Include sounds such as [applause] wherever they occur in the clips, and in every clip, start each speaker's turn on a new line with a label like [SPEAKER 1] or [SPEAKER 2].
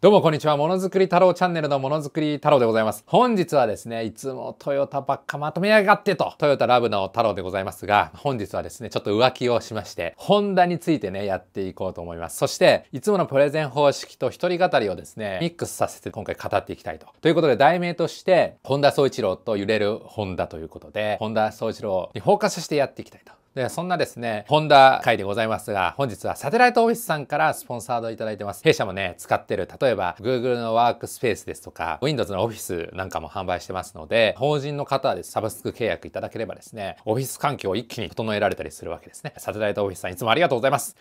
[SPEAKER 1] どうもこんにちは。ものづくり太郎チャンネルのものづくり太郎でございます。本日はですね、いつもトヨタばっかまとめやがってと、トヨタラブの太郎でございますが、本日はですね、ちょっと浮気をしまして、ホンダについてね、やっていこうと思います。そして、いつものプレゼン方式と一人語りをですね、ミックスさせて今回語っていきたいと。ということで、題名として、本田総一郎と揺れるホンダということで、本田総一郎にフォーカスしてやっていきたいと。で、そんなですね、ホンダ会でございますが、本日はサテライトオフィスさんからスポンサードいただいてます。弊社もね、使ってる、例えば Google のワークスペースですとか、Windows のオフィスなんかも販売してますので、法人の方はです、ね、サブスク契約いただければですね、オフィス環境を一気に整えられたりするわけですね。サテライトオフィスさんいつもありがとうございます。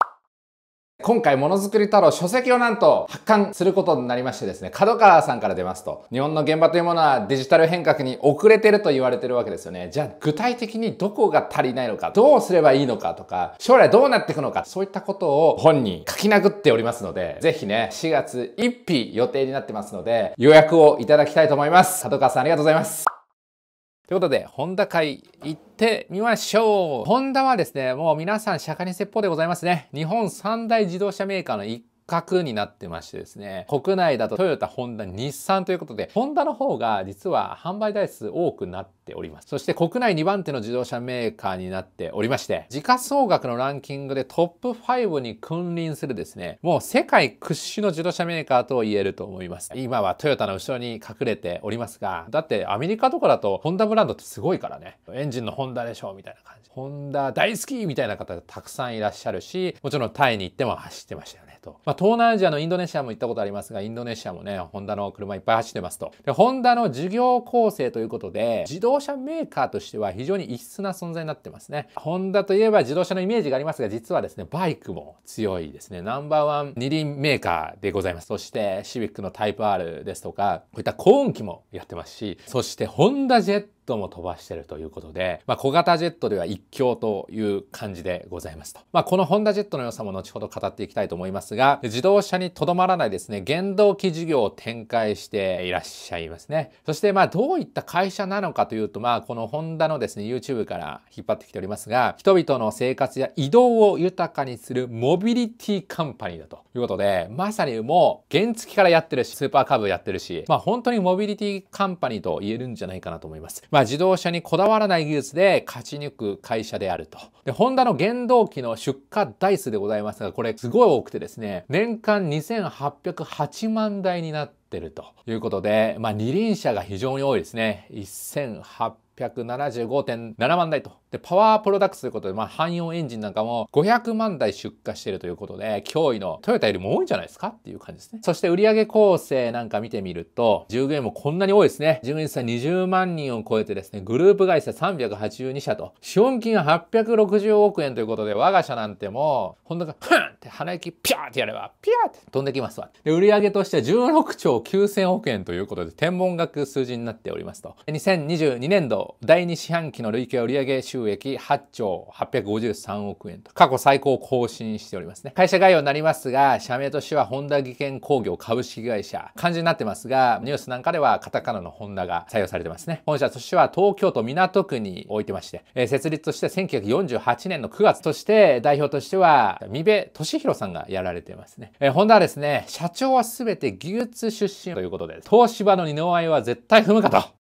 [SPEAKER 1] 今回、ものづくり太郎書籍をなんと発刊することになりましてですね、角川さんから出ますと、日本の現場というものはデジタル変革に遅れてると言われてるわけですよね。じゃあ、具体的にどこが足りないのか、どうすればいいのかとか、将来どうなっていくのか、そういったことを本に書き殴っておりますので、ぜひね、4月1日予定になってますので、予約をいただきたいと思います。角川さんありがとうございます。ということで、ホンダ会行ってみましょうホンダはですね、もう皆さん釈迦に説法でございますね。日本三大自動車メーカーの一格になってましてですね、国内だとトヨタ、ホンダ、日産ということで、ホンダの方が実は販売台数多くなっております。そして国内2番手の自動車メーカーになっておりまして、時価総額のランキングでトップ5に君臨するですね、もう世界屈指の自動車メーカーと言えると思います。今はトヨタの後ろに隠れておりますが、だってアメリカとかだとホンダブランドってすごいからね、エンジンのホンダでしょみたいな感じ。ホンダ大好きみたいな方がたくさんいらっしゃるし、もちろんタイに行っても走ってましたよね。と。まあ、東南アジアのインドネシアも行ったことありますが、インドネシアもね、ホンダの車いっぱい走ってますと。で、ホンダの事業構成ということで、自動車メーカーとしては非常に異質な存在になってますね。ホンダといえば自動車のイメージがありますが、実はですね、バイクも強いですね。ナンバーワン二輪メーカーでございます。そして、シビックのタイプ R ですとか、こういった高音機もやってますし、そしてホンダジェットトも飛ばしてるということで、まあ、小型ジェットでは一強という感じでございますと。まあ、このホンダジェットの良さも後ほど語っていきたいと思いますが、自動車にとどまらないですね、原動機事業を展開していらっしゃいますね。そして、まあ、どういった会社なのかというと、まあ、このホンダのですね、YouTube から引っ張ってきておりますが、人々の生活や移動を豊かにするモビリティカンパニーだということで、まさにもう、原付からやってるし、スーパーカブやってるし、まあ、本当にモビリティカンパニーと言えるんじゃないかなと思います。まあまあ、自動車にこだわらない技術で勝ち抜く会社であると。で、ホンダの原動機の出荷台数でございますが、これすごい多くてですね、年間2808万台になってるということで、まあ、二輪車が非常に多いですね。1800 675.7万台と。で、パワープロダクツということで、まあ、汎用エンジンなんかも500万台出荷しているということで、脅威のトヨタよりも多いんじゃないですかっていう感じですね。そして売上構成なんか見てみると、従業員もこんなに多いですね。従業員さん20万人を超えてですね、グループ会社382社と、資本金860億円ということで、我が社なんてもう、ほんとが、ふんって鼻息ピャーってやれば、ピャーって飛んできますわ。で、売上としては16兆9000億円ということで、天文学数字になっておりますと。2022年度、第2四半期の累計売上収益8兆853億円と過去最高を更新しておりますね。会社概要になりますが、社名としては本田技研工業株式会社、漢字になってますが、ニュースなんかではカタカナのホンダが採用されてますね。本社としては東京都港区に置いてまして、えー、設立として1948年の9月として代表としては三部俊弘さんがやられてますね。えー、ホンダはですね、社長は全て技術出身ということで、東芝の二の舞は絶対踏むかと。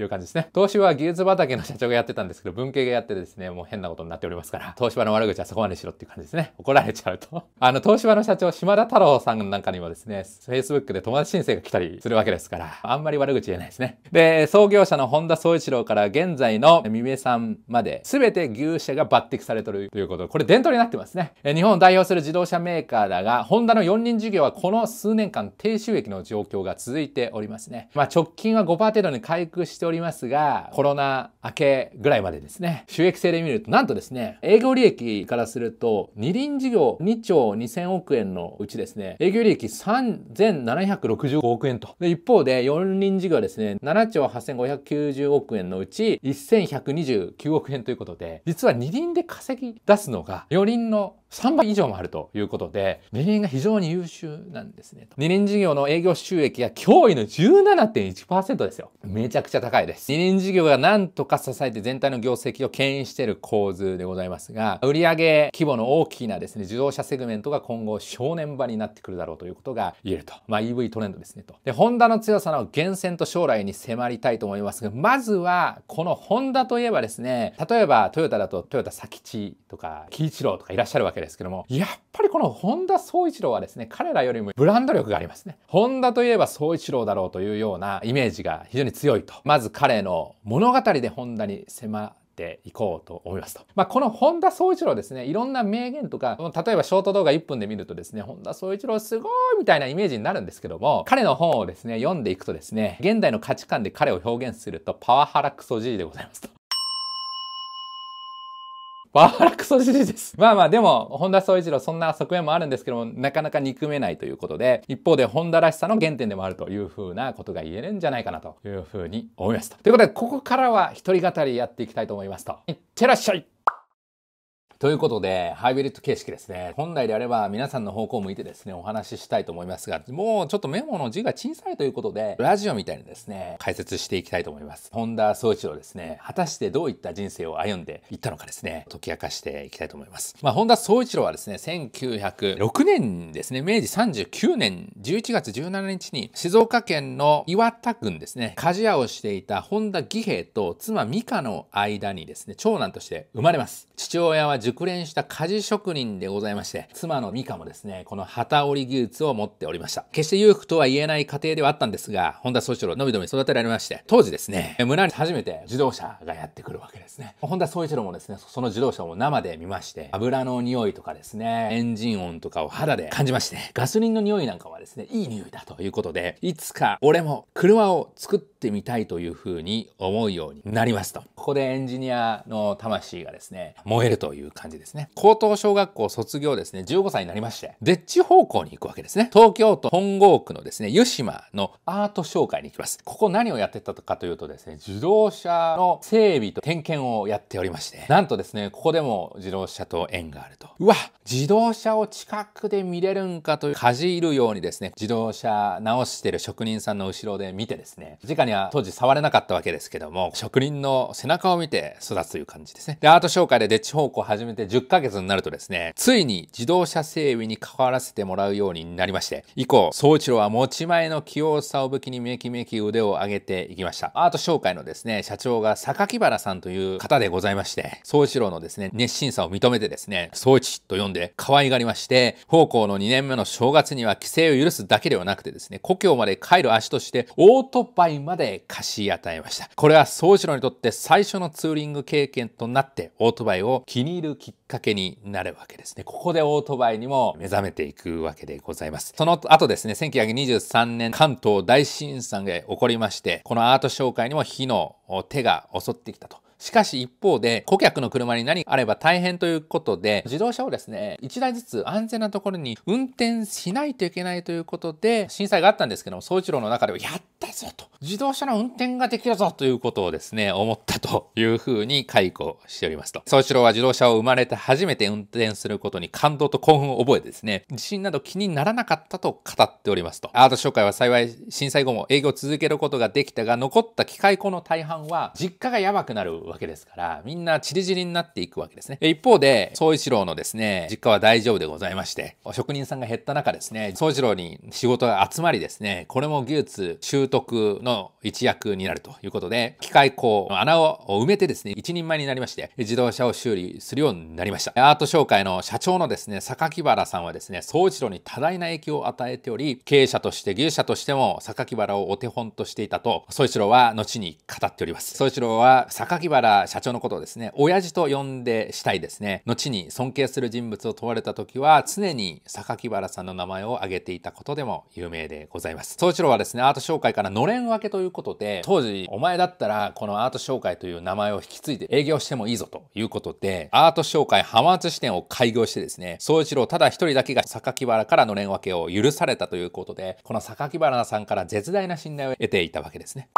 [SPEAKER 1] いう感じですね。東芝は技術畑の社長がやってたんですけど、文系がやってですね、もう変なことになっておりますから、東芝の悪口はそこまでしろっていう感じですね。怒られちゃうと。あの、東芝の社長、島田太郎さんなんかにもですね、Facebook で友達申請が来たりするわけですから、あんまり悪口言えないですね。で、創業者の本田宗一郎から現在の三重さんまで、すべて牛舎が抜擢されてるということ。これ伝統になってますね。日本を代表する自動車メーカーだが、ホンダの4人事業はこの数年間低収益の状況が続いておりますね。まあ、直近は5%に回復してしておりますが、コロナ明けぐらいまでですね、収益性で見ると、なんとですね、営業利益からすると、二輪事業2兆2000億円のうちですね、営業利益3765億円と。で、一方で、四輪事業ですね、7兆8590億円のうち、1129億円ということで、実は二輪で稼ぎ出すのが、四輪の3倍以上もあるということで、利ンが非常に優秀なんですね。2年事業の営業収益が驚異の17.1%ですよ。めちゃくちゃ高いです。2年事業がなんとか支えて全体の業績を牽引している構図でございますが、売上規模の大きなですね、自動車セグメントが今後正念場になってくるだろうということが言えると。まあ EV トレンドですねと。で、ホンダの強さの源泉と将来に迫りたいと思いますが、まずはこのホンダといえばですね、例えばトヨタだとトヨタ佐吉とか、キイチローとかいらっしゃるわけですですけども、やっぱりこの本田宗一郎はですね、彼らよりもブランド力がありますね。本田といえば宗一郎だろうというようなイメージが非常に強いと。まず彼の物語で本田に迫ていこうと思いますと。まあ、この本田宗一郎ですね、いろんな名言とか、例えばショート動画1分で見るとですね、本田宗一郎すごいみたいなイメージになるんですけども、彼の本をですね、読んでいくとですね、現代の価値観で彼を表現するとパワハラクソじいでございますと。パワハラクソじじです。まあまあ、でも、本田総一郎、そんな側面もあるんですけども、なかなか憎めないということで、一方で、本田らしさの原点でもあるというふうなことが言えるんじゃないかなというふうに思いますと。ということで、ここからは一人語りやっていきたいと思いますと。いってらっしゃいということで、ハイブリッド形式ですね。本来であれば皆さんの方向を向いてですね、お話ししたいと思いますが、もうちょっとメモの字が小さいということで、ラジオみたいにですね、解説していきたいと思います。本田総一郎ですね、果たしてどういった人生を歩んでいったのかですね、解き明かしていきたいと思います。まあ、本田総一郎はですね、1906年ですね、明治39年11月17日に、静岡県の岩田郡ですね、鍛冶屋をしていた本田義平と妻美香の間にですね、長男として生まれます。父親は熟練した鍛冶職人でございまして、妻の美香もですね、この旗織り技術を持っておりました。決して裕福とは言えない家庭ではあったんですが、本田宗一郎のびのび育てられまして、当時ですね、村に初めて自動車がやってくるわけですね。本田宗一郎もですね、その自動車を生で見まして、油の匂いとかですね、エンジン音とかを肌で感じまして、ガソリンの匂いなんかはですね、いい匂いだということで、いつか俺も車を作ってみたいというふうに思うようになりますと。ここでエンジニアの魂がですね、燃えるというか、感じですね。高等小学校卒業ですね、15歳になりまして、でっち方向に行くわけですね。東京都本郷区のですね、湯島のアート紹介に行きます。ここ何をやってたかというとですね、自動車の整備と点検をやっておりまして、なんとですね、ここでも自動車と縁があると。うわ自動車を近くで見れるんかという、かじるようにですね、自動車直してる職人さんの後ろで見てですね、直には当時触れなかったわけですけども、職人の背中を見て育つという感じですね。で、アート紹介でデッチ方向を始めめて10ヶ月になるとですね、ついに自動車整備に関わらせてもらうようになりまして、以降、総一郎は持ち前の器用さを武器にめきめき腕を上げていきました。アート紹介のですね、社長が榊原さんという方でございまして、総一郎のですね、熱心さを認めてですね、総一と呼んで可愛がりまして、奉公の2年目の正月には規制を許すだけではなくてですね、故郷まで帰る足としてオートバイまで貸し与えました。これは総一郎にとって最初のツーリング経験となって、オートバイを気に入るきっかけになるわけですね。ここでオートバイにも目覚めていくわけでございます。その後ですね、1923年関東大震災が起こりまして、このアート紹介にも火の手が襲ってきたと。しかし一方で、顧客の車に何があれば大変ということで、自動車をですね、1台ずつ安全なところに運転しないといけないということで、震災があったんですけども、総一郎の中では、やったぞと自動車の運転ができるぞということをですね、思ったというふうに解雇しておりますと。総一郎は自動車を生まれて初めて運転することに感動と興奮を覚えてですね、地震など気にならなかったと語っておりますと。アート紹介は幸い震災後も営業を続けることができたが、残った機械庫の大半は実家がやばくなるわけですから、みんな散り散りになっていくわけですね。一方で、総一郎のですね、実家は大丈夫でございまして、職人さんが減った中ですね、総一郎に仕事が集まりですね、これも技術習得の一役になるということで、機械工の穴を埋めてですね、一人前になりまして、自動車を修理するようになりました。アート商会の社長のですね、榊原さんはですね、総一郎に多大な影響を与えており、経営者として技術者としても榊原をお手本としていたと、総一郎は後に語っております。総一郎は榊原原社長のことをですね、親父と呼んでしたいですね。後に尊敬する人物を問われた時は、常に榊原さんの名前を挙げていたことでも有名でございます。総一郎はですね、アート紹介からのれん分けということで、当時、お前だったらこのアート紹介という名前を引き継いで営業してもいいぞということで、アート紹介浜松支店を開業してですね、総一郎ただ一人だけが榊原からのれん分けを許されたということで、この榊原さんから絶大な信頼を得ていたわけですね。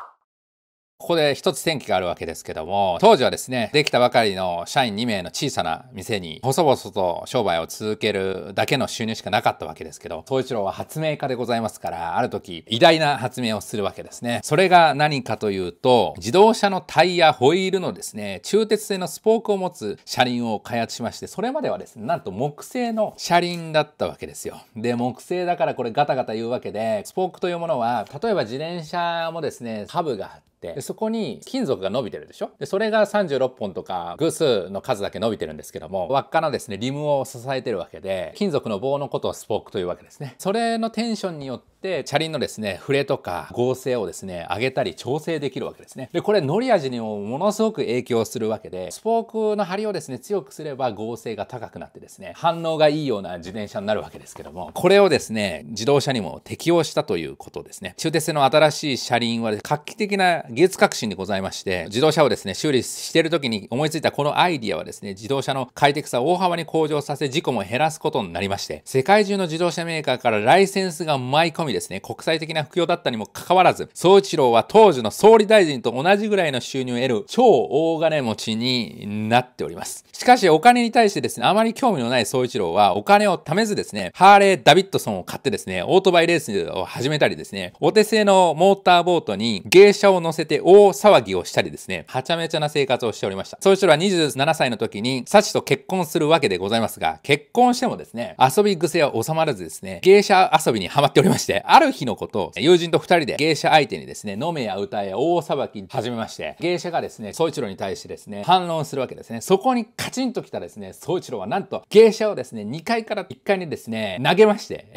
[SPEAKER 1] ここで一つ転機があるわけですけども、当時はですね、できたばかりの社員2名の小さな店に、細々と商売を続けるだけの収入しかなかったわけですけど、総一郎は発明家でございますから、ある時、偉大な発明をするわけですね。それが何かというと、自動車のタイヤ、ホイールのですね、中鉄製のスポークを持つ車輪を開発しまして、それまではですね、なんと木製の車輪だったわけですよ。で、木製だからこれガタガタ言うわけで、スポークというものは、例えば自転車もですね、ハブがあって、ってでそこに金属が伸びてるでしょでそれが36本とか偶数の数だけ伸びてるんですけども輪っかのですねリムを支えてるわけで金属の棒のことをスポークというわけですねそれのテンションによって、チャリのですね、触れとか合成をですね、上げたり調整できるわけですね。で、これ乗り味にもものすごく影響するわけで、スポークの張りをですね、強くすれば合成が高くなってですね、反応がいいような自転車になるわけですけども、これをですね、自動車にも適用したということですね。中鉄の新しい車輪は、画期的な技術革新でございまして、自動車をですね、修理してる時に思いついたこのアイディアはですね、自動車の快適さを大幅に向上させ、事故も減らすことになりまして、世界中の自動車メーカーからライセンスが舞い込みですね、国際的な不況だったにもかかわらず、総一郎は当時の総理大臣と同じぐらいの収入を得る超大金持ちになっております。しかし、お金に対してですね、あまり興味のない総一郎は、お金を貯めずですね、ハーレー・ダビッドソンを買ってですね、オートバイレースを始めたりですね、お手製のモーターボートに芸者を乗せて大騒ぎをしたりですね、はちゃめちゃな生活をしておりました。総一郎は27歳の時に、サチと結婚するわけでございますが、結婚してもですね、遊び癖は収まらずですね、芸者遊びにハマっておりまして、ある日のこと、友人と二人で芸者相手にですね、飲めや歌え大裁き始めまして、芸者がですね、総一郎に対してですね、反論するわけですね。そこにカチンときたですね、総一郎はなんと芸者をですね、2階から1階にですね、投げまして、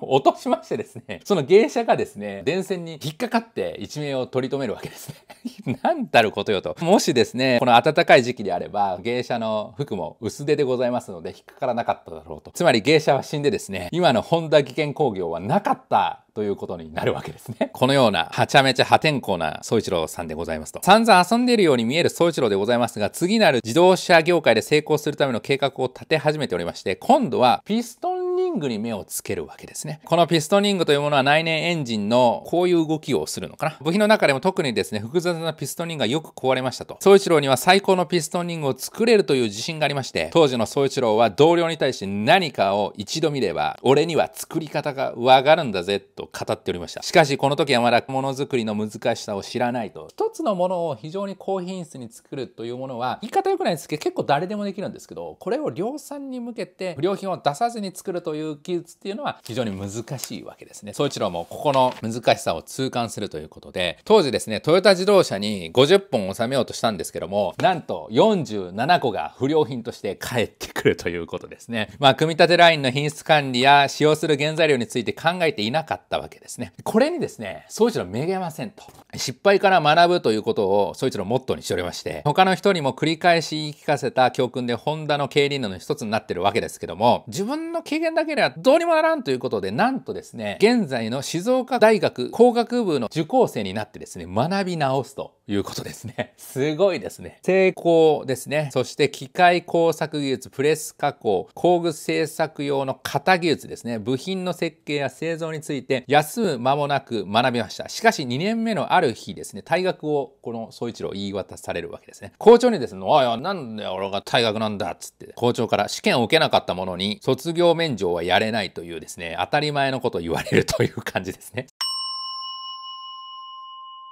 [SPEAKER 1] を落としましてですね、その芸者がですね、電線に引っかかって一命を取り留めるわけですね。[laughs] なんたることよと。もしですね、この暖かい時期であれば、芸者の服も薄手でございますので、引っかからなかっただろうと。つまり芸者は死んでですね、今のホンダ技研工業はなかったということになるわけですね。このような、はちゃめちゃ破天荒な総一郎さんでございますと。散々遊んでいるように見える総一郎でございますが、次なる自動車業界で成功するための計画を立て始めておりまして、今度はピストンングに目をつけるわけですね。このピストニングというものは内燃エンジンのこういう動きをするのかな。部品の中でも特にですね、複雑なピストニングがよく壊れましたと。総一郎には最高のピストニングを作れるという自信がありまして、当時の総一郎は同僚に対して何かを一度見れば、俺には作り方がわかるんだぜと語っておりました。しかしこの時はまだものづくりの難しさを知らないと。一つのものを非常に高品質に作るというものは、言い方良くないですけど、結構誰でもできるんですけど、これを量産に向けて不良品を出さずに作るといういう技術っていうのは非常に難しいわけですね。総一郎もここの難しさを痛感するということで、当時ですね、トヨタ自動車に50本収めようとしたんですけども、なんと47個が不良品として返ってくるということですね。まあ、組み立てラインの品質管理や使用する原材料について考えていなかったわけですね。これにですね、総一郎めげませんと。失敗から学ぶということを総一郎モットーにしておりまして、他の人にも繰り返し言い聞かせた教訓でホンダの経営理の一つになってるわけですけども、自分の経験だけけれどうにもならんということで、なんとですね、現在の静岡大学工学部の受講生になってですね、学び直すと。いうことですね。[laughs] すごいですね。成功ですね。そして機械工作技術、プレス加工、工具製作用の型技術ですね。部品の設計や製造について休む間もなく学びました。しかし2年目のある日ですね、退学をこの総一郎言い渡されるわけですね。校長にですね、おいおい、なんで俺が退学なんだっつって、校長から試験を受けなかったものに卒業免除はやれないというですね、当たり前のことを言われるという感じですね。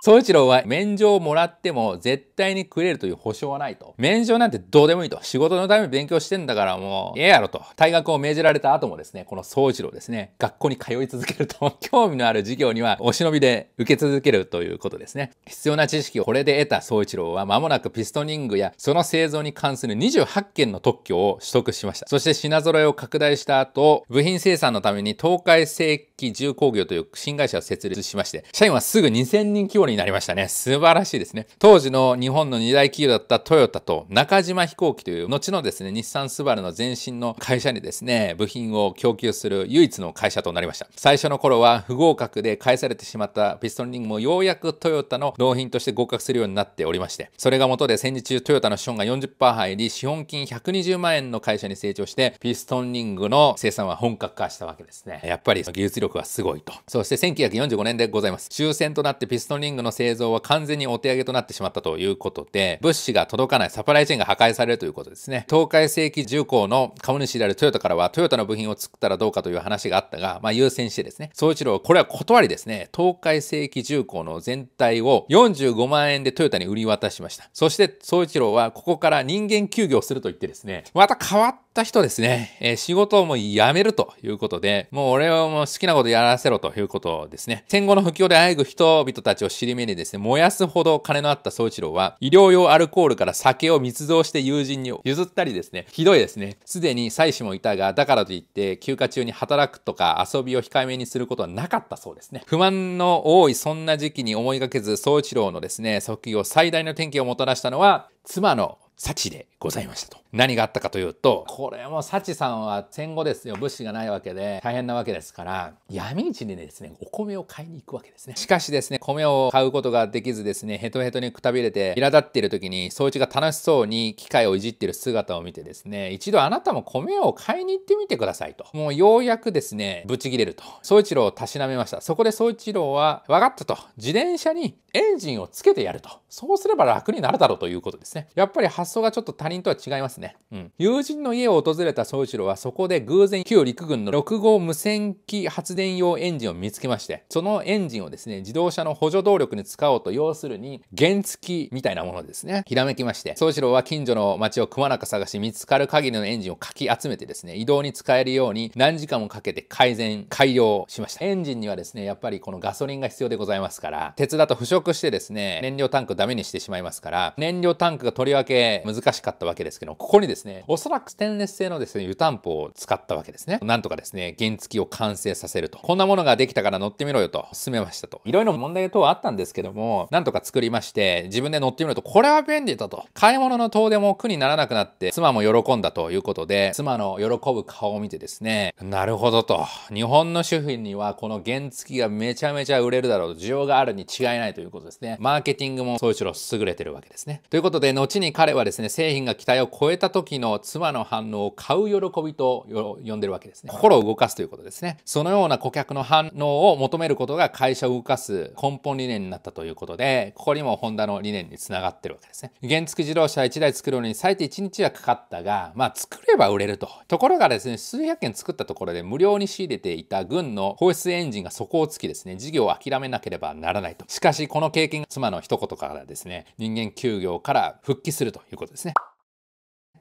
[SPEAKER 1] 総一郎は免状をもらっても絶対に食えるという保証はないと。免状なんてどうでもいいと。仕事のために勉強してんだからもう、ええやろと。退学を命じられた後もですね、この総一郎ですね、学校に通い続けると、[laughs] 興味のある授業にはお忍びで受け続けるということですね。必要な知識をこれで得た総一郎は間もなくピストニングやその製造に関する28件の特許を取得しました。そして品揃えを拡大した後、部品生産のために東海正規重工業という新会社を設立しまして、社員はすぐ2000人規模にになりましたね。素晴らしいですね。当時の日本の2大企業だったトヨタと中島飛行機という、後のですね、日産スバルの前身の会社にですね、部品を供給する唯一の会社となりました。最初の頃は不合格で返されてしまったピストンリングもようやくトヨタの納品として合格するようになっておりまして、それが元で戦時中トヨタの資本が40%入り、資本金120万円の会社に成長して、ピストンリングの生産は本格化したわけですね。やっぱり技術力はすごいと。そして1945年でございます。終戦となってピストンリンググの製造は完全にお手上げとなってしまったということで、物資が届かないサプライチェーンが破壊されるということですね。東海世紀重工の株主であるトヨタからは、トヨタの部品を作ったらどうかという話があったが、まあ優先してですね、総一郎はこれは断りですね、東海世紀重工の全体を45万円でトヨタに売り渡しました。そして総一郎はここから人間休業すると言ってですね、また変わった人ですね、えー、仕事をもう辞めるということで、もう俺はもう好きなことやらせろということですね。戦後の不況であえぐ人々たちを知りり目にですね、燃やすほど金のあった総一郎は、医療用アルコールから酒を密造して友人に譲ったりですね、ひどいですね。すでに妻子もいたが、だからといって休暇中に働くとか遊びを控えめにすることはなかったそうですね。不満の多いそんな時期に思いがけず、総一郎のですね、即位を最大の転機をもたらしたのは、妻の幸でございましたと。何があったかというと、これも幸さんは戦後ですよ、物資がないわけで大変なわけですから、闇市にですね、お米を買いに行くわけですね。しかしですね、米を買うことができずですね、ヘトヘトにくたびれて苛立っている時に、宗一が楽しそうに機械をいじってる姿を見てですね、一度あなたも米を買いに行ってみてくださいと。もうようやくですね、ブチ切れると。宗一郎をたしなめました。そこで宗一郎は、わかったと。自転車にエンジンをつけてやると。そうすれば楽になるだろうということですね。やっぱり発想がちょっと他人とは違いますね。うん。友人の家を訪れた総一郎はそこで偶然旧陸軍の6号無線機発電用エンジンを見つけまして、そのエンジンをですね、自動車の補助動力に使おうと、要するに原付きみたいなものですね、ひらめきまして、総一郎は近所の町をくまなく探し、見つかる限りのエンジンをかき集めてですね、移動に使えるように何時間もかけて改善、改良しました。エンジンにはですね、やっぱりこのガソリンが必要でございますから、鉄だと腐食してですね、燃料タンクダメにしてしまいますから、燃料タンクがとりわけ難しかったわけですけど、ここにですね、おそらくステンレス製のですね、湯たんぽを使ったわけですね。なんとかですね、原付を完成させると。こんなものができたから乗ってみろよと、勧めましたと。いろいろ問題等はあったんですけども、なんとか作りまして、自分で乗ってみると、これは便利だと。買い物の遠出も苦にならなくなって、妻も喜んだということで、妻の喜ぶ顔を見てですね、なるほどと。日本の主婦にはこの原付がめちゃめちゃ売れるだろう。需要があるに違いないということですね。マーケティングもそういうろ優れてるわけですね。ということで、後に彼ははですね製品が期待を超えた時の妻の反応を買う喜びと呼んでるわけですね心を動かすということですねそのような顧客の反応を求めることが会社を動かす根本理念になったということでここにもホンダの理念につながってるわけですね原付自動車1台作るのに最低1日はかかったがまあ作れば売れるとところがですね数百件作ったところで無料に仕入れていた軍の放出エンジンが底をつきですね事業を諦めなければならないとしかしこの経験が妻の一言からですね人間休業から復帰するとということですね。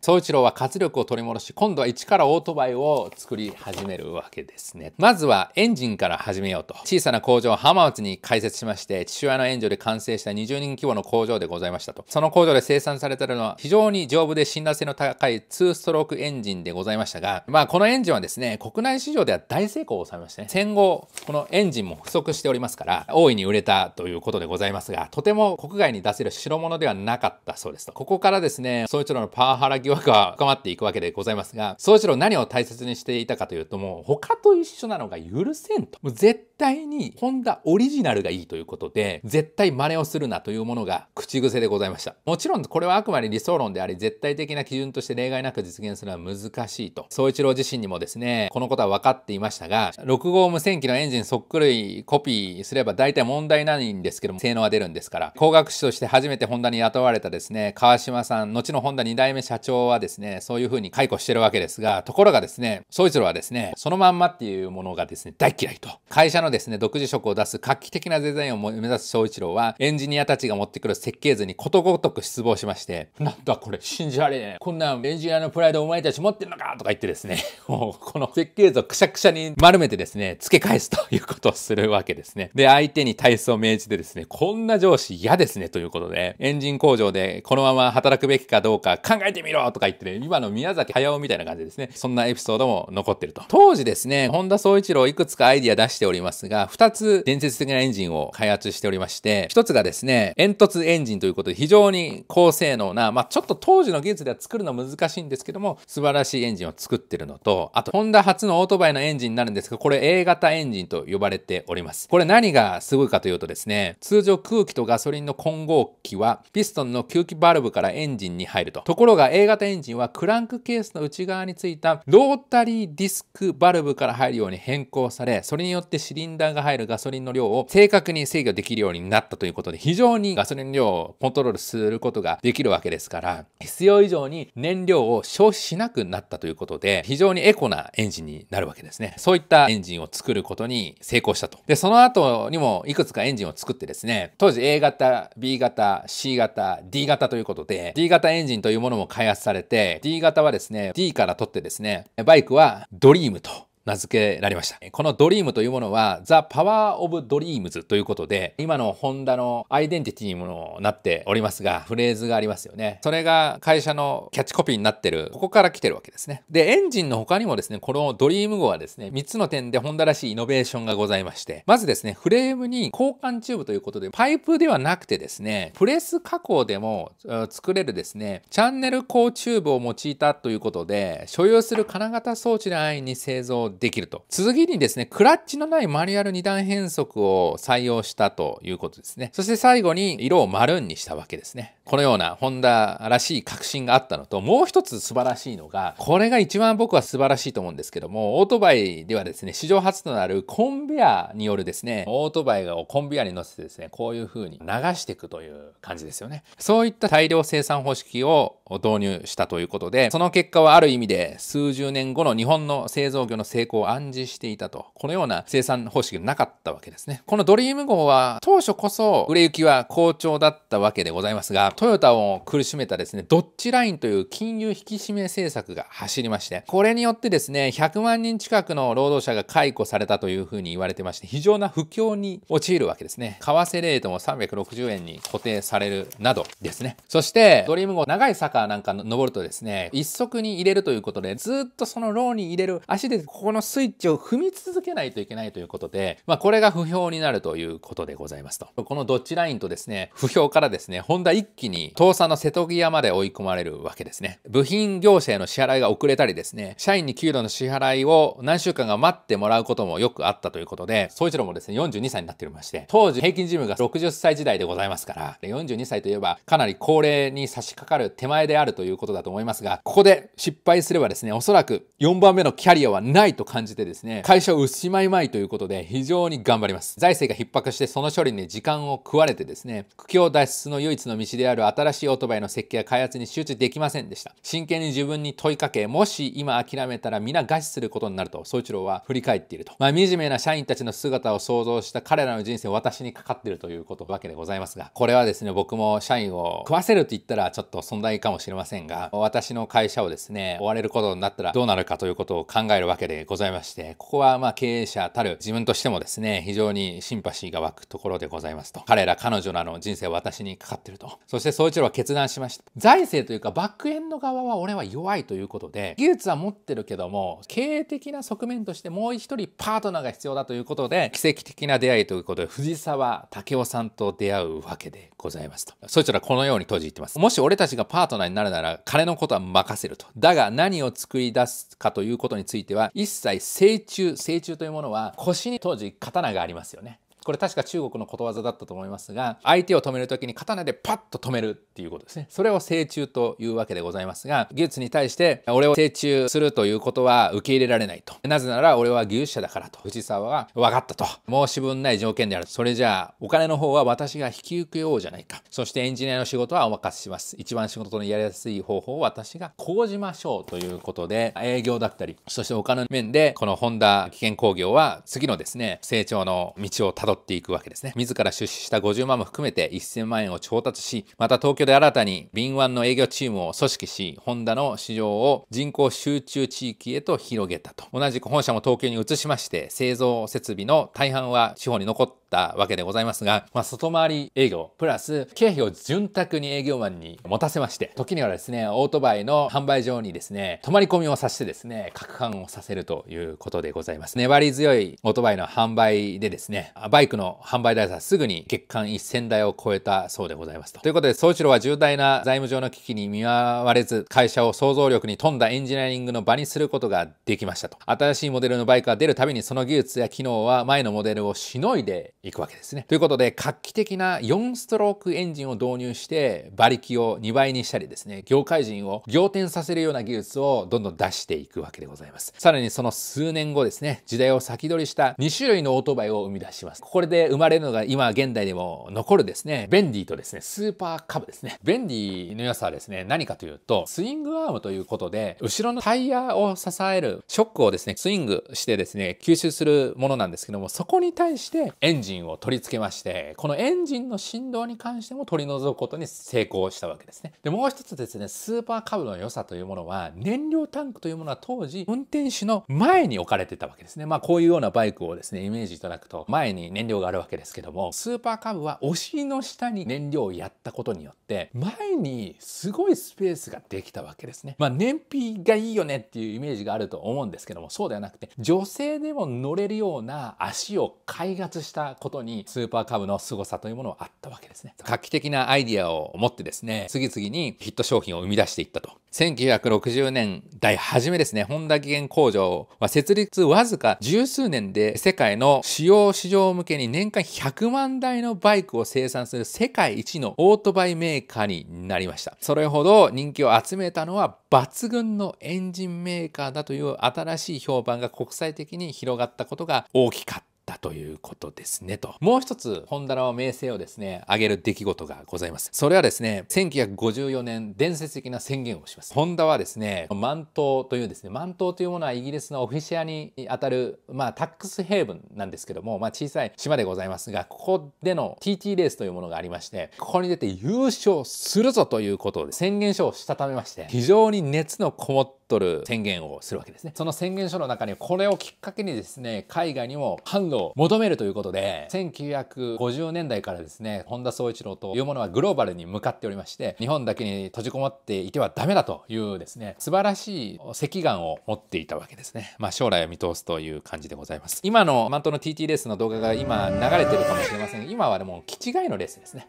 [SPEAKER 1] 総一郎は活力を取り戻し、今度は一からオートバイを作り始めるわけですね。まずはエンジンから始めようと。小さな工場を浜松に開設しまして、父親の援助で完成した20人規模の工場でございましたと。その工場で生産されてるのは非常に丈夫で信頼性の高い2ストロークエンジンでございましたが、まあこのエンジンはですね、国内市場では大成功を収めましたね、戦後、このエンジンも不足しておりますから、大いに売れたということでございますが、とても国外に出せる代物ではなかったそうですと。ここからですね、総一郎のパワハラ業疑惑は深まっていくわけでございますが、宗一郎何を大切にしていたかというと、もう他と一緒なのが許せんと。もう絶対にホンダオリジナルがいいということで、絶対真似をするなというものが口癖でございました。もちろんこれはあくまで理想論であり、絶対的な基準として例外なく実現するのは難しいと。総一郎自身にもですね、このことは分かっていましたが、6号無線機のエンジンそっくりコピーすれば大体問題ないんですけども、性能は出るんですから、工学士として初めてホンダに雇われたですね、川島さん、後のホンダ2代目社長はですね、そういう風に解雇してるわけですが、ところがですね、総一郎はですね、そのまんまっていうものがですね、大嫌いと。会社のですね、独自色を出す画期的なデザインを目指す翔一郎は、エンジニアたちが持ってくる設計図にことごとく失望しまして、なんだこれ、信じられねえ。こんなエンジニアのプライドお前たち持ってんのかとか言ってですね、[laughs] もうこの設計図をくしゃくしゃに丸めてですね、付け返すということをするわけですね。で、相手に体操を命じてですね、こんな上司嫌ですねということで、エンジン工場でこのまま働くべきかどうか考えてみろとか言ってね、今の宮崎駿みたいな感じでですね、そんなエピソードも残ってると。当時ですね、本田総一郎いくつかアイディア出しております。ますが、2つ伝説的なエンジンを開発しておりまして、1つがですね、煙突エンジンということで非常に高性能な、まあ、ちょっと当時の技術では作るの難しいんですけども、素晴らしいエンジンを作ってるのと、あと、ホンダ初のオートバイのエンジンになるんですが、これ A 型エンジンと呼ばれております。これ何がすごいかというとですね、通常空気とガソリンの混合機は、ピストンの吸気バルブからエンジンに入ると。ところが A 型エンジンはクランクケースの内側についたロータリーディスクバルブから入るように変更され、それによってシリリンダーが入るガソリンの量を正確に制御できるようになったということで、非常にガソリン量をコントロールすることができるわけですから、必要以上に燃料を消費しなくなったということで、非常にエコなエンジンになるわけですね。そういったエンジンを作ることに成功したと。で、その後にもいくつかエンジンを作ってですね、当時 A 型、B 型、C 型、D 型ということで、D 型エンジンというものも開発されて、D 型はですね、D から取ってですね、バイクはドリームと名付けられました。このドリームというものは、ザ・パワー・オブ・ドリームズということで、今のホンダのアイデンティティにもなっておりますが、フレーズがありますよね。それが会社のキャッチコピーになってる、ここから来てるわけですね。で、エンジンの他にもですね、このドリーム号はですね、3つの点でホンダらしいイノベーションがございまして、まずですね、フレームに交換チューブということで、パイプではなくてですね、プレス加工でも作れるですね、チャンネル高チューブを用いたということで、所有する金型装置の安易に製造できると。次にですね、クラッチのないマニュアル2段変速を採用したということですね。そして最後に色を丸にしたわけですね。このようなホンダらしい革新があったのと、もう一つ素晴らしいのが、これが一番僕は素晴らしいと思うんですけども、オートバイではですね、史上初となるコンベアによるですね、オートバイをコンベアに乗せてですね、こういう風に流していくという感じですよね。そういった大量生産方式を導入したということで、その結果はある意味で数十年後の日本の製造業の生成功を暗示していたと。このような生産方式がなかったわけですね。このドリーム号は当初こそ売れ行きは好調だったわけでございますが、トヨタを苦しめたですね、ドッチラインという金融引き締め政策が走りまして、これによってですね、100万人近くの労働者が解雇されたというふうに言われてまして、非常な不況に陥るわけですね。為替レートも360円に固定されるなどですね。そして、ドリーム号、長い坂なんか登るとですね、一足に入れるということで、ずっとそのローに入れる足でこここのスイッチを踏み続けないといけないということで、まあ、これが不評になるということでございますと。このドッジラインとですね、不評からですね、ホンダ一気に倒産の瀬戸際まで追い込まれるわけですね。部品業者への支払いが遅れたりですね、社員に給料の支払いを何週間が待ってもらうこともよくあったということで、総一郎もですね、42歳になっておりまして、当時平均寿命が60歳時代でございますから、42歳といえばかなり高齢に差し掛かる手前であるということだと思いますが、ここで失敗すればですね、おそらく4番目のキャリアはないとと感じてですね、会社を失いまいということで非常に頑張ります。財政が逼迫してその処理に時間を食われてですね、苦境脱出の唯一の道である新しいオートバイの設計や開発に集中できませんでした。真剣に自分に問いかけ、もし今諦めたら皆餓死することになると、総一郎は振り返っていると。まあ、惨めな社員たちの姿を想像した彼らの人生を私にかかってるということわけでございますが、これはですね、僕も社員を食わせると言ったらちょっと存在かもしれませんが、私の会社をですね、追われることになったらどうなるかということを考えるわけでございまして、ここはまあ経営者たる自分としてもですね、非常にシンパシーが湧くところでございますと。彼ら彼女らの人生は私にかかってると。そして総一郎は決断しました。財政というかバックエンド側は俺は弱いということで、技術は持ってるけども、経営的な側面としてもう一人パートナーが必要だということで、奇跡的な出会いということで、藤沢武雄さんと出会うわけでございますと。総一郎はこのように当時言ってます。もし俺たちがパートナーになるなら、金のことは任せると。だが何を作り出すかということについては、一際成虫成虫というものは腰に当時刀がありますよねこれ確か中国のことわざだったと思いますが相手を止める時に刀でパッと止めるっていうことですねそれを成中というわけでございますが技術に対して俺を成中するということは受け入れられないとなぜなら俺は技術者だからと藤沢は分かったと申し分ない条件であるそれじゃあお金の方は私が引き受けようじゃないかそしてエンジニアの仕事はお任せします一番仕事のやりやすい方法を私が講じましょうということで営業だったりそしてお金の面でこのホンダ危険工業は次のですね成長の道をたどっていくわけですね。自ら出資した50万も含めて1000万円を調達し、また東京で新たに敏腕の営業チームを組織し、ホンダの市場を人口集中地域へと広げたと。同じく本社も東京に移しまして、製造設備の大半は地方に残ってったわけでございますが、まあ、外回り営業、プラス経費を潤沢に営業マンに持たせまして、時にはですね、オートバイの販売場にですね、泊まり込みをさせてですね、拡販をさせるということでございます。粘り強いオートバイの販売でですね、バイクの販売台数はすぐに月間1000台を超えたそうでございますと。ということで、総一郎は重大な財務上の危機に見舞われず、会社を想像力に富んだエンジニアリングの場にすることができましたと。新しいモデルのバイクが出るたびにその技術や機能は前のモデルをしのいで行くわけですね。ということで画期的な4ストロークエンジンを導入して馬力を2倍にしたりですね業界人を仰天させるような技術をどんどん出していくわけでございます。さらにその数年後ですね時代を先取りした2種類のオートバイを生み出します。これで生まれるのが今現代でも残るですねベンディとですねスーパーカブですね。ベンディの良さはですね何かというとスイングアームということで後ろのタイヤを支えるショックをですねスイングしてですね吸収するものなんですけどもそこに対してエンジンジンを取り付けましてこのエンジンの振動に関しても取り除くことに成功したわけですねでもう一つですねスーパーカブの良さというものは燃料タンクというものは当時運転手の前に置かれてたわけですねまあこういうようなバイクをですねイメージいただくと前に燃料があるわけですけどもスーパーカブはお尻の下に燃料をやったことによって前にすごいスペースができたわけですねまあ燃費がいいよねっていうイメージがあると思うんですけどもそうではなくて女性でも乗れるような足を開発したことにスーパーカブの凄さというものはあったわけですね画期的なアイディアを持ってですね次々にヒット商品を生み出していったと1960年代初めですねンダ技研工場は設立わずか十数年で世界の主要市場向けに年間100万台のバイクを生産する世界一のオートバイメーカーになりましたそれほど人気を集めたのは抜群のエンジンメーカーだという新しい評判が国際的に広がったことが大きかったったということですねと。もう一つ、本棚の名声をですね、上げる出来事がございます。それはですね、1954年、伝説的な宣言をします。本田はですね、満島というですね、満島というものはイギリスのオフィシアにあたる、まあ、タックスヘイブンなんですけども、まあ、小さい島でございますが、ここでの TT レースというものがありまして、ここに出て優勝するぞということを宣言書をしたためまして、非常に熱のこもった取る宣言をするわけですね。その宣言書の中にこれをきっかけにですね、海外にも販路を求めるということで、1950年代からですね、本田宗一郎というものはグローバルに向かっておりまして、日本だけに閉じこもっていてはダメだというですね、素晴らしい赤岩を持っていたわけですね。まあ将来を見通すという感じでございます。今のマントの TT レースの動画が今流れてるかもしれませんが、今はでも、気違いのレースですね。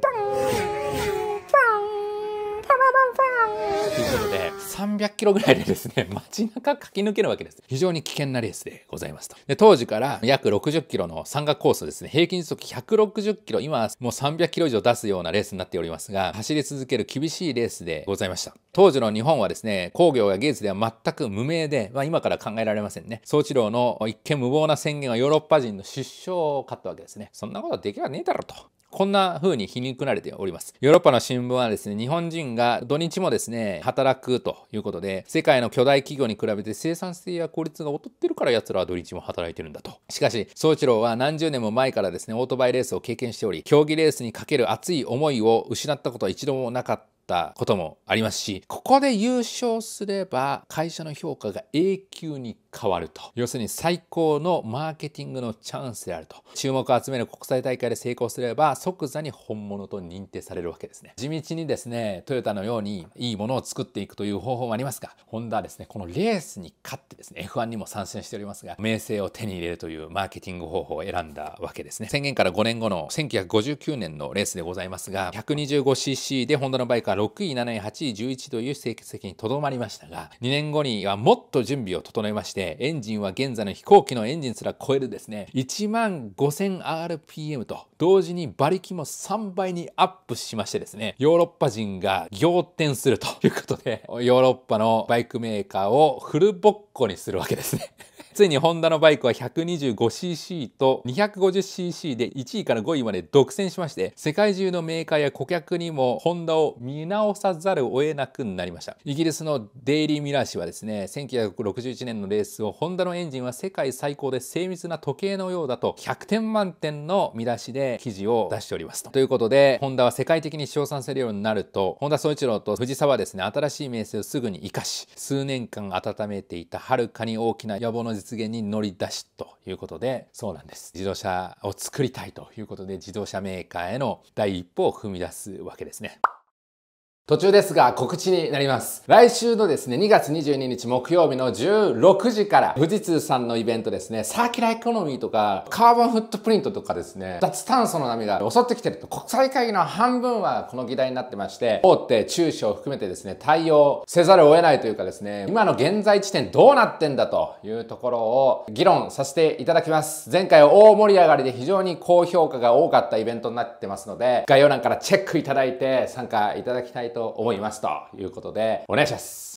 [SPEAKER 1] ということで、300キロぐらいでですね、[laughs] 街中駆け抜けるわけです。非常に危険なレースでございますと。で、当時から約60キロの山岳コースですね、平均時速160キロ、今はもう300キロ以上出すようなレースになっておりますが、走り続ける厳しいレースでございました。当時の日本はですね、工業や芸術では全く無名で、まあ今から考えられませんね。総一郎の一見無謀な宣言はヨーロッパ人の出生を買ったわけですね。そんなことはできはねえだろと。こんな風に皮肉られております。ヨーロッパの新聞はですね、日本人が土日もですね、働くということで、世界の巨大企業に比べて生産性や効率が劣ってるから奴らは土日も働いてるんだと。しかし、総一郎は何十年も前からですね、オートバイレースを経験しており、競技レースにかける熱い思いを失ったことは一度もなかった。たこともありますしここで優勝すれば会社の評価が永久に変わると。要するに最高のマーケティングのチャンスであると。注目を集める国際大会で成功すれば即座に本物と認定されるわけですね。地道にですね、トヨタのようにいいものを作っていくという方法もありますが、ホンダはですね、このレースに勝ってですね、F1 にも参戦しておりますが、名声を手に入れるというマーケティング方法を選んだわけですね。宣言から5年後の1959年のレースでございますが、125cc でホンダのバイクは6位、7位、8位、11位という成績にとどまりましたが、2年後にはもっと準備を整えまして、してエンジンは現在の飛行機のエンジンすら超えるですね1万 5000rpm と同時に馬力も3倍にアップしましてですねヨーロッパ人が仰天するということでヨーロッパのバイクメーカーをフルボッコにするわけですねついにホンダのバイクは 125cc と 250cc で1位から5位まで独占しまして世界中のメーカーや顧客にもホンダを見直さざるを得なくなりましたイギリスのデイリー・ミラー氏はですね1961年のレースをホンダのエンジンは世界最高で精密な時計のようだと100点満点の見出しで記事を出しておりますとということでホンダは世界的に称賛されるようになると本田宗一郎と藤沢はですね新しい名声をすぐに生かし数年間温めていたはるかに大きな野望の実実現に乗り出しということで、そうなんです。自動車を作りたいということで、自動車メーカーへの第一歩を踏み出すわけですね。途中ですが告知になります。来週のですね、2月22日木曜日の16時から、富士通さんのイベントですね、サーキュラーエコノミーとか、カーボンフットプリントとかですね、脱炭素の波が襲ってきてると、国際会議の半分はこの議題になってまして、大手、中小を含めてですね、対応せざるを得ないというかですね、今の現在地点どうなってんだというところを議論させていただきます。前回大盛り上がりで非常に高評価が多かったイベントになってますので、概要欄からチェックいただいて参加いただきたいとと思いますということで、お願いします。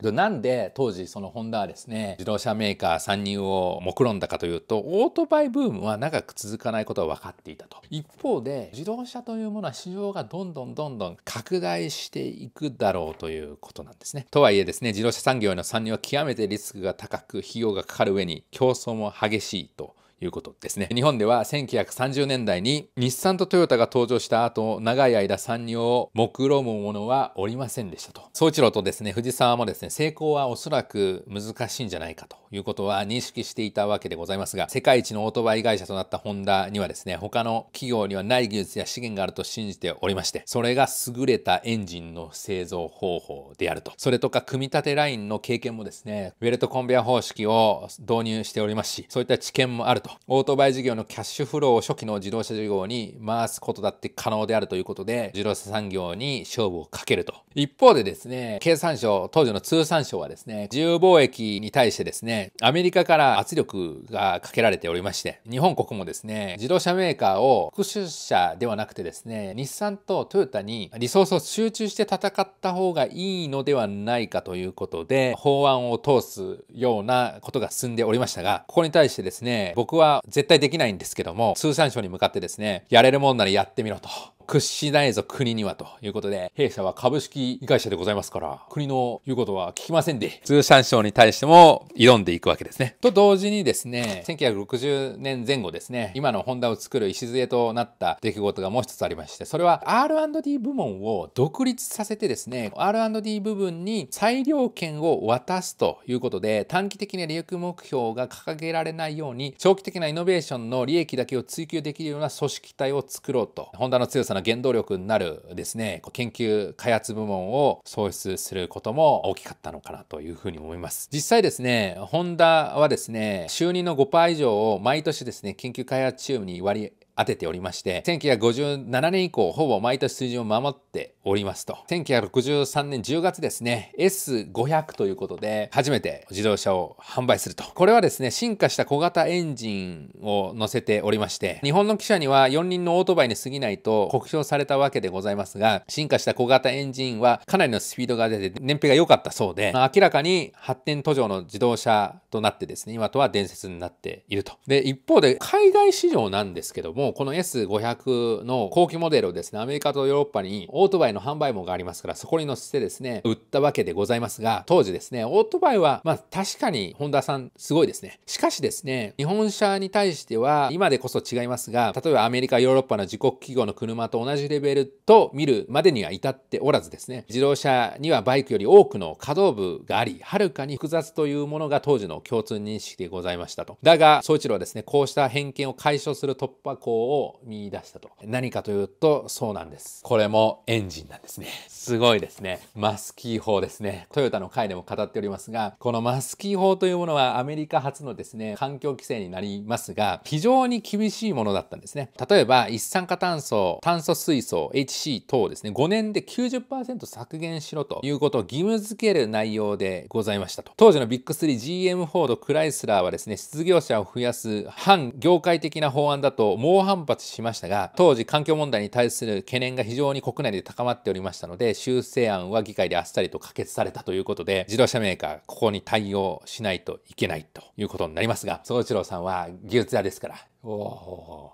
[SPEAKER 1] なんで当時そのホンダはですね、自動車メーカー参入を目論んだかというと、オートバイブームは長く続かないことは分かっていたと。一方で、自動車というものは市場がどんどんどんどん拡大していくだろうということなんですね。とはいえですね、自動車産業への参入は極めてリスクが高く、費用がかかる上に競争も激しいと。いうことですね。日本では1930年代に日産とトヨタが登場した後、長い間参入を目論む者はおりませんでしたと。総一郎とですね、藤沢もですね、成功はおそらく難しいんじゃないかということは認識していたわけでございますが、世界一のオートバイ会社となったホンダにはですね、他の企業にはない技術や資源があると信じておりまして、それが優れたエンジンの製造方法であると。それとか、組み立てラインの経験もですね、ウェルトコンベア方式を導入しておりますし、そういった知見もあると。と。オートバイ事業のキャッシュフローを初期の自動車事業に回すことだって可能であるということで、自動車産業に勝負をかけると。一方でですね、経産省、当時の通産省はですね、自由貿易に対してですね、アメリカから圧力がかけられておりまして、日本国もですね、自動車メーカーを複数社ではなくてですね、日産とトヨタにリソースを集中して戦った方がいいのではないかということで、法案を通すようなことが進んでおりましたが、ここに対してですね、僕は絶対できないんですけども、通産省に向かってですね、やれるもんならやってみろと。屈しないぞ、国には、ということで、弊社は株式会社でございますから、国の言うことは聞きませんで、通産省に対しても挑んでいくわけですね。と同時にですね、1960年前後ですね、今のホンダを作る礎となった出来事がもう一つありまして、それは R&D 部門を独立させてですね、R&D 部分に裁量権を渡すということで、短期的な利益目標が掲げられないように、長期的なイノベーションの利益だけを追求できるような組織体を作ろうと。ホンダの強さな原動力になるですね、研究開発部門を創出することも大きかったのかなというふうに思います。実際ですね、ホンダはですね、就任の5%以上を毎年ですね、研究開発チームに割り当てておりまして、1957年以降、ほぼ毎年水準を守っておりますと。1963年10月ですね、S500 ということで、初めて自動車を販売すると。これはですね、進化した小型エンジンを乗せておりまして、日本の記者には4輪のオートバイに過ぎないと酷評されたわけでございますが、進化した小型エンジンはかなりのスピードが出て、燃費が良かったそうで、明らかに発展途上の自動車となってですね、今とは伝説になっていると。で、一方で海外市場なんですけども、この S500 の後期モデルをですね、アメリカとヨーロッパにオートバイの販売網がありますから、そこに乗せてですね、売ったわけでございますが、当時ですね、オートバイは、まあ確かにホンダさんすごいですね。しかしですね、日本車に対しては、今でこそ違いますが、例えばアメリカ、ヨーロッパの自国企業の車と同じレベルと見るまでには至っておらずですね、自動車にはバイクより多くの可動部があり、はるかに複雑というものが当時の共通認識でございましたと。だが、総一郎はですね、こうした偏見を解消する突破口を見出したと。何かというと、そうなんです。これもエンジンなんですね。すごいですね。マスキー法ですね。トヨタの回でも語っておりますが、このマスキー法というものはアメリカ初のですね、環境規制になりますが、非常に厳しいものだったんですね。例えば、一酸化炭素、炭素水素、HC 等ですね、5年で90%削減しろということを義務付ける内容でございましたと。当時のビッグ3、GM、フォード、クライスラーはですね、失業者を増やす反業界的な法案だと猛猛反発しましたが、当時環境問題に対する懸念が非常に国内で高まっておりましたので、修正案は議会であっさりと可決されたということで、自動車メーカー、ここに対応しないといけないということになりますが、宗一郎さんは技術屋ですから、おお。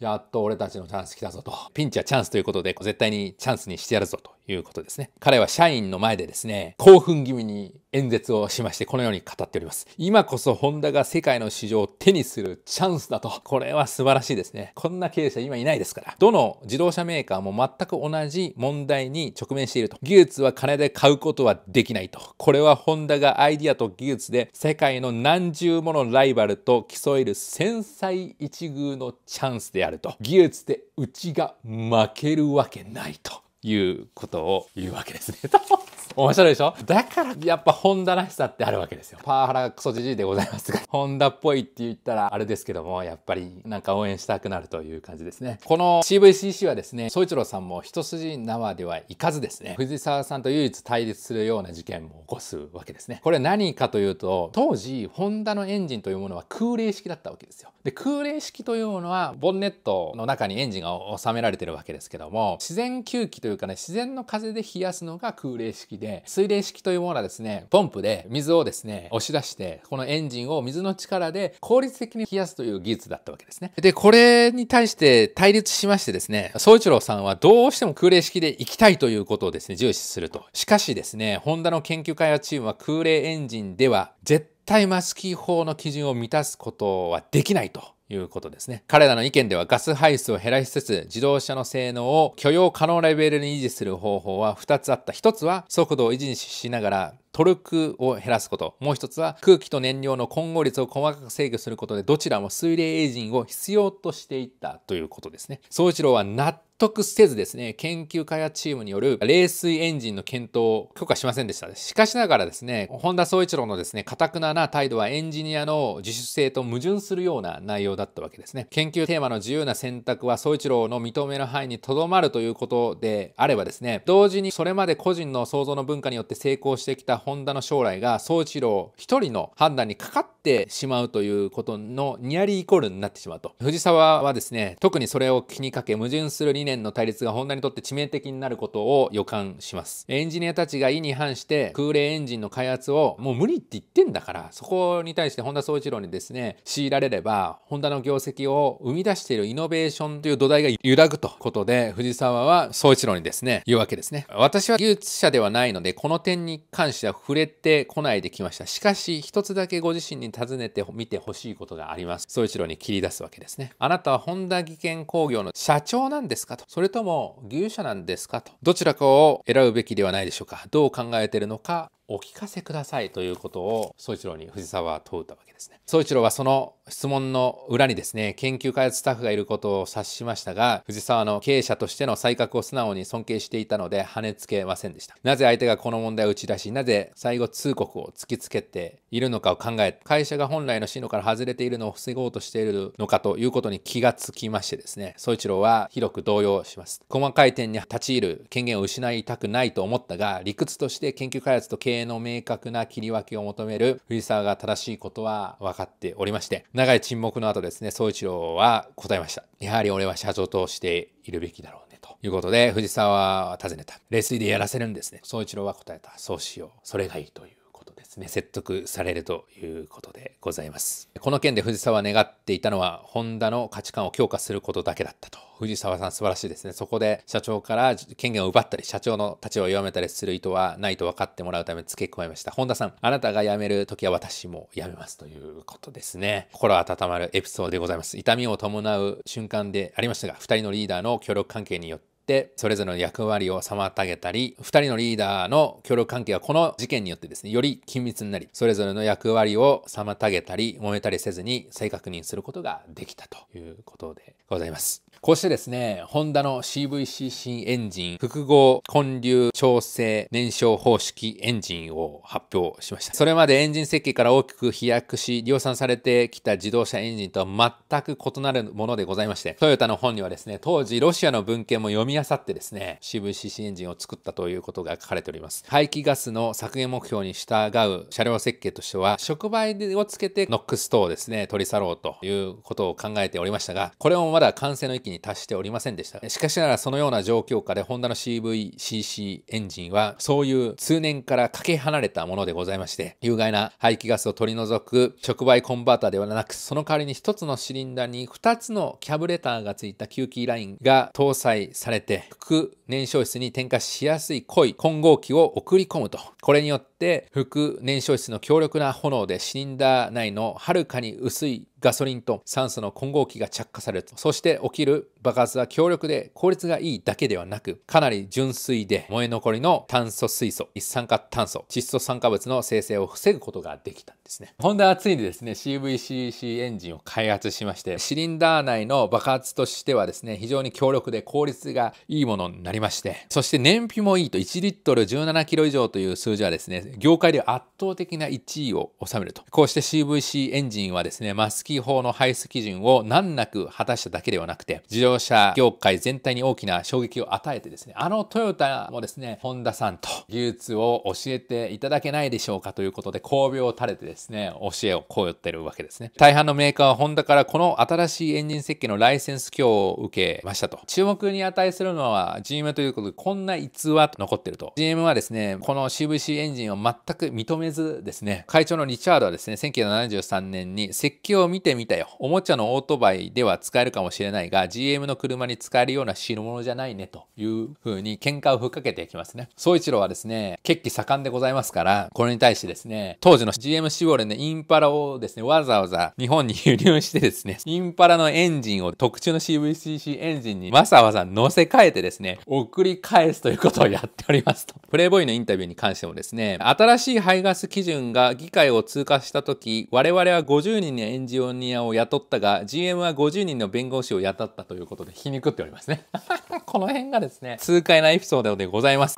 [SPEAKER 1] やっと俺たちのチャンス来たぞと。ピンチはチャンスということで、絶対にチャンスにしてやるぞということですね。彼は社員の前でですね、興奮気味に演説をしまして、このように語っております。今こそホンダが世界の市場を手にするチャンスだと。これは素晴らしいですね。こんな経営者今いないですから。どの自動車メーカーも全く同じ問題に直面していると。技術は金で買うことはできないと。これはホンダがアイディアと技術で世界の何十ものライバルと競える繊細一遇のチャンスであると。技術でうちが負けるわけないと。いうことを言うわけですね。[laughs] 面白いでしょだからやっぱホンダらしさってあるわけですよ。パワハラクソじじいでございますが、ホンダっぽいって言ったらあれですけども、やっぱりなんか応援したくなるという感じですね。この CVCC はですね、宗一郎さんも一筋縄ではいかずですね、藤沢さんと唯一対立するような事件も起こすわけですね。これ何かというと、当時、ホンダのエンジンというものは空冷式だったわけですよ。で、空冷式というものは、ボンネットの中にエンジンが収められてるわけですけども、自然吸気というかね、自然の風で冷やすのが空冷式で、水冷式というものはですね、ポンプで水をですね、押し出して、このエンジンを水の力で効率的に冷やすという技術だったわけですね。で、これに対して対立しましてですね、総一郎さんはどうしても空冷式で行きたいということをですね、重視すると。しかしですね、ホンダの研究開発チームは空冷エンジンでは、絶対マスキー法の基準を満たすことはできないと。いうことですね。彼らの意見ではガス排出を減らしつつ自動車の性能を許容可能レベルに維持する方法は2つあった。1つは速度を維持しながらトルクを減らすこと。もう一つは空気と燃料の混合率を細かく制御することでどちらも水冷エイジンを必要としていったということですね。総一郎は納得せずですね、研究開発チームによる冷水エンジンの検討を許可しませんでした。しかしながらですね、本田総一郎のですね、堅くなな態度はエンジニアの自主性と矛盾するような内容だったわけですね。研究テーマの自由な選択は総一郎の認める範囲にとどまるということであればですね、同時にそれまで個人の創造の文化によって成功してきたホンダの将来が総一郎一人の判断にかかってしまうということのニアリーイコールになってしまうと。藤沢はですね、特にそれを気にかけ矛盾する理念の対立が本田にとって致命的になることを予感します。エンジニアたちが意に反して空冷エンジンの開発をもう無理って言ってんだから、そこに対して本田総一郎にですね、強いられれば、ホンダの業績を生み出しているイノベーションという土台が揺らぐとことで、藤沢は総一郎にですね、言うわけですね。私は技術者ではないので、この点に関してはは触れてこないできました。しかし、一つだけご自身に尋ねてみてほしいことがあります。総一郎に切り出すわけですね。あなたは本田技研工業の社長なんですかと。それとも、牛舎なんですかと。どちらかを選ぶべきではないでしょうか。どう考えてるのか、お聞かせくださいということを総一郎に藤沢は問うたわけですね。総一郎はその質問の裏にですね、研究開発スタッフがいることを察しましたが、藤沢の経営者としての才覚を素直に尊敬していたので跳ねつけませんでした。なぜ相手がこの問題を打ち出し、なぜ最後通告を突きつけているのかを考え、会社が本来の進路から外れているのを防ごうとしているのかということに気がつきましてですね、総一郎は広く動揺します。細かい点に立ち入る権限を失いたくないと思ったが、理屈として研究開発と経営性の明確な切り分けを求める藤沢が正しいことは分かっておりまして、長い沈黙の後ですね、総一郎は答えました。やはり俺は社長としているべきだろうね。ということで、藤沢は尋ねた。冷水でやらせるんですね。総一郎は答えた。そうしよう。それがいいという。ことですね説得されるということでございますこの件で藤沢は願っていたのはホンダの価値観を強化することだけだったと藤沢さん素晴らしいですね。そこで社長から権限を奪ったり、社長の立場を弱めたりする意図はないと分かってもらうため付け加えました。本田さん、あなたが辞める時は私も辞めますということですね。心温まるエピソードでございます。痛みを伴う瞬間でありましたが、2人のリーダーの協力関係によってってそれぞれの役割を妨げたり2人のリーダーの協力関係はこの事件によってですねより緊密になりそれぞれの役割を妨げたり揉めたりせずに再確認することができたということでございます。こうしてですね、ホンダの CVC c エンジン複合混流調整燃焼方式エンジンを発表しました。それまでエンジン設計から大きく飛躍し、量産されてきた自動車エンジンとは全く異なるものでございまして、トヨタの本にはですね、当時ロシアの文献も読みあさってですね、CVCC エンジンを作ったということが書かれております。排気ガスの削減目標に従う車両設計としては、触媒をつけてノックス等をですね、取り去ろうということを考えておりましたが、これもまだ完成の域に達しておりませんでした。しかしながらそのような状況下で、ホンダの CVCC エンジンは、そういう通年からかけ離れたものでございまして、有害な排気ガスを取り除く触媒コンバーターではなく、その代わりに1つのシリンダーに2つのキャブレターがついた吸気ラインが搭載されて、副燃焼室に点火しやすい濃い混合器を送り込むと。これによっ、副燃焼室の強力な炎でシリンダー内のはるかに薄いガソリンと酸素の混合器が着火されると。そして起きる爆発は強力で効率がいいだけではなく、かなり純粋で燃え残りの炭素水素、一酸化炭素、窒素酸化物の生成を防ぐことができたんですね。ホンダはついにですね、CVCC エンジンを開発しまして、シリンダー内の爆発としてはですね、非常に強力で効率がいいものになりまして、そして燃費もいいと1リットル17キロ以上という数字はですね、業界で圧倒的な1位を収めると。こうして CVC エンジンはですね、マスキー法の排出基準を難なく果たしただけではなくて、自動車業界全体に大きな衝撃を与えてですね、あのトヨタもですね、ホンダさんと技術を教えていただけないでしょうかということで、巧妙を垂れてですね、教えをこう言ってるわけですね。大半のメーカーはホンダからこの新しいエンジン設計のライセンス供を受けましたと。注目に値するのは GM ということで、こんな逸話と残ってると。GM はですね、この CVC エンジンを全く認めずですね、会長のリチャードはですね、1973年に設計を見てみたよ。おもちゃのオートバイでは使えるかもしれないが、GM の車に使えるような代物じゃないねというふうに喧嘩をふっかけていきますね。総一郎はですね、決起盛んでございますから、これに対してですね、当時の GM シボレのインパラをですね、わざわざ日本に輸入してですね、インパラのエンジンを特注の CVCC エンジンにわざわざ乗せ替えてですね、送り返すということをやっておりますと。プレイボーイのインタビューに関してもですね、新しい排ガス基準が議会を通過した時我々は50人のエンジニアを雇ったが GM は50人の弁護士を雇ったということで皮肉っておりますね [laughs] この辺がですね痛快なエピソードでございます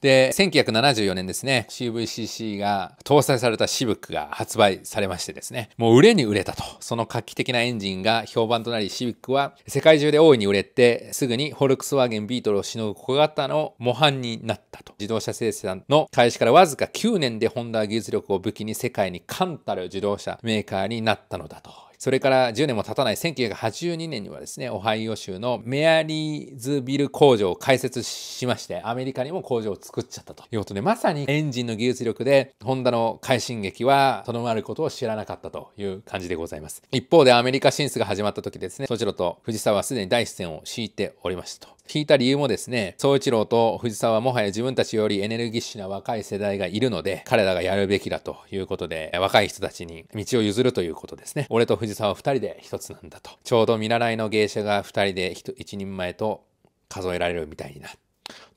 [SPEAKER 1] で、1974年ですね、CVCC が搭載されたシブックが発売されましてですね、もう売れに売れたと。その画期的なエンジンが評判となり、シビックは世界中で大いに売れて、すぐにフォルクスワーゲンビートルをしのぐ小型の模範になったと。自動車生産の開始からわずか9年でホンダ技術力を武器に世界に冠たる自動車メーカーになったのだとそれから10年も経たない1982年にはですね、オハイオ州のメアリーズビル工場を開設しまして、アメリカにも工場を作っちゃったということで、まさにエンジンの技術力で、ホンダの快進撃はとどまることを知らなかったという感じでございます。一方でアメリカ進出が始まった時ですね、そちらと藤沢はすでに第一線を敷いておりましたと。引いた理由もですね、総一郎と藤沢はもはや自分たちよりエネルギッシュな若い世代がいるので、彼らがやるべきだということで、若い人たちに道を譲るということですね。俺と藤沢は2人で一つなんだと。ちょうど見習いの芸者が2人で一人前と数えられるみたいにな。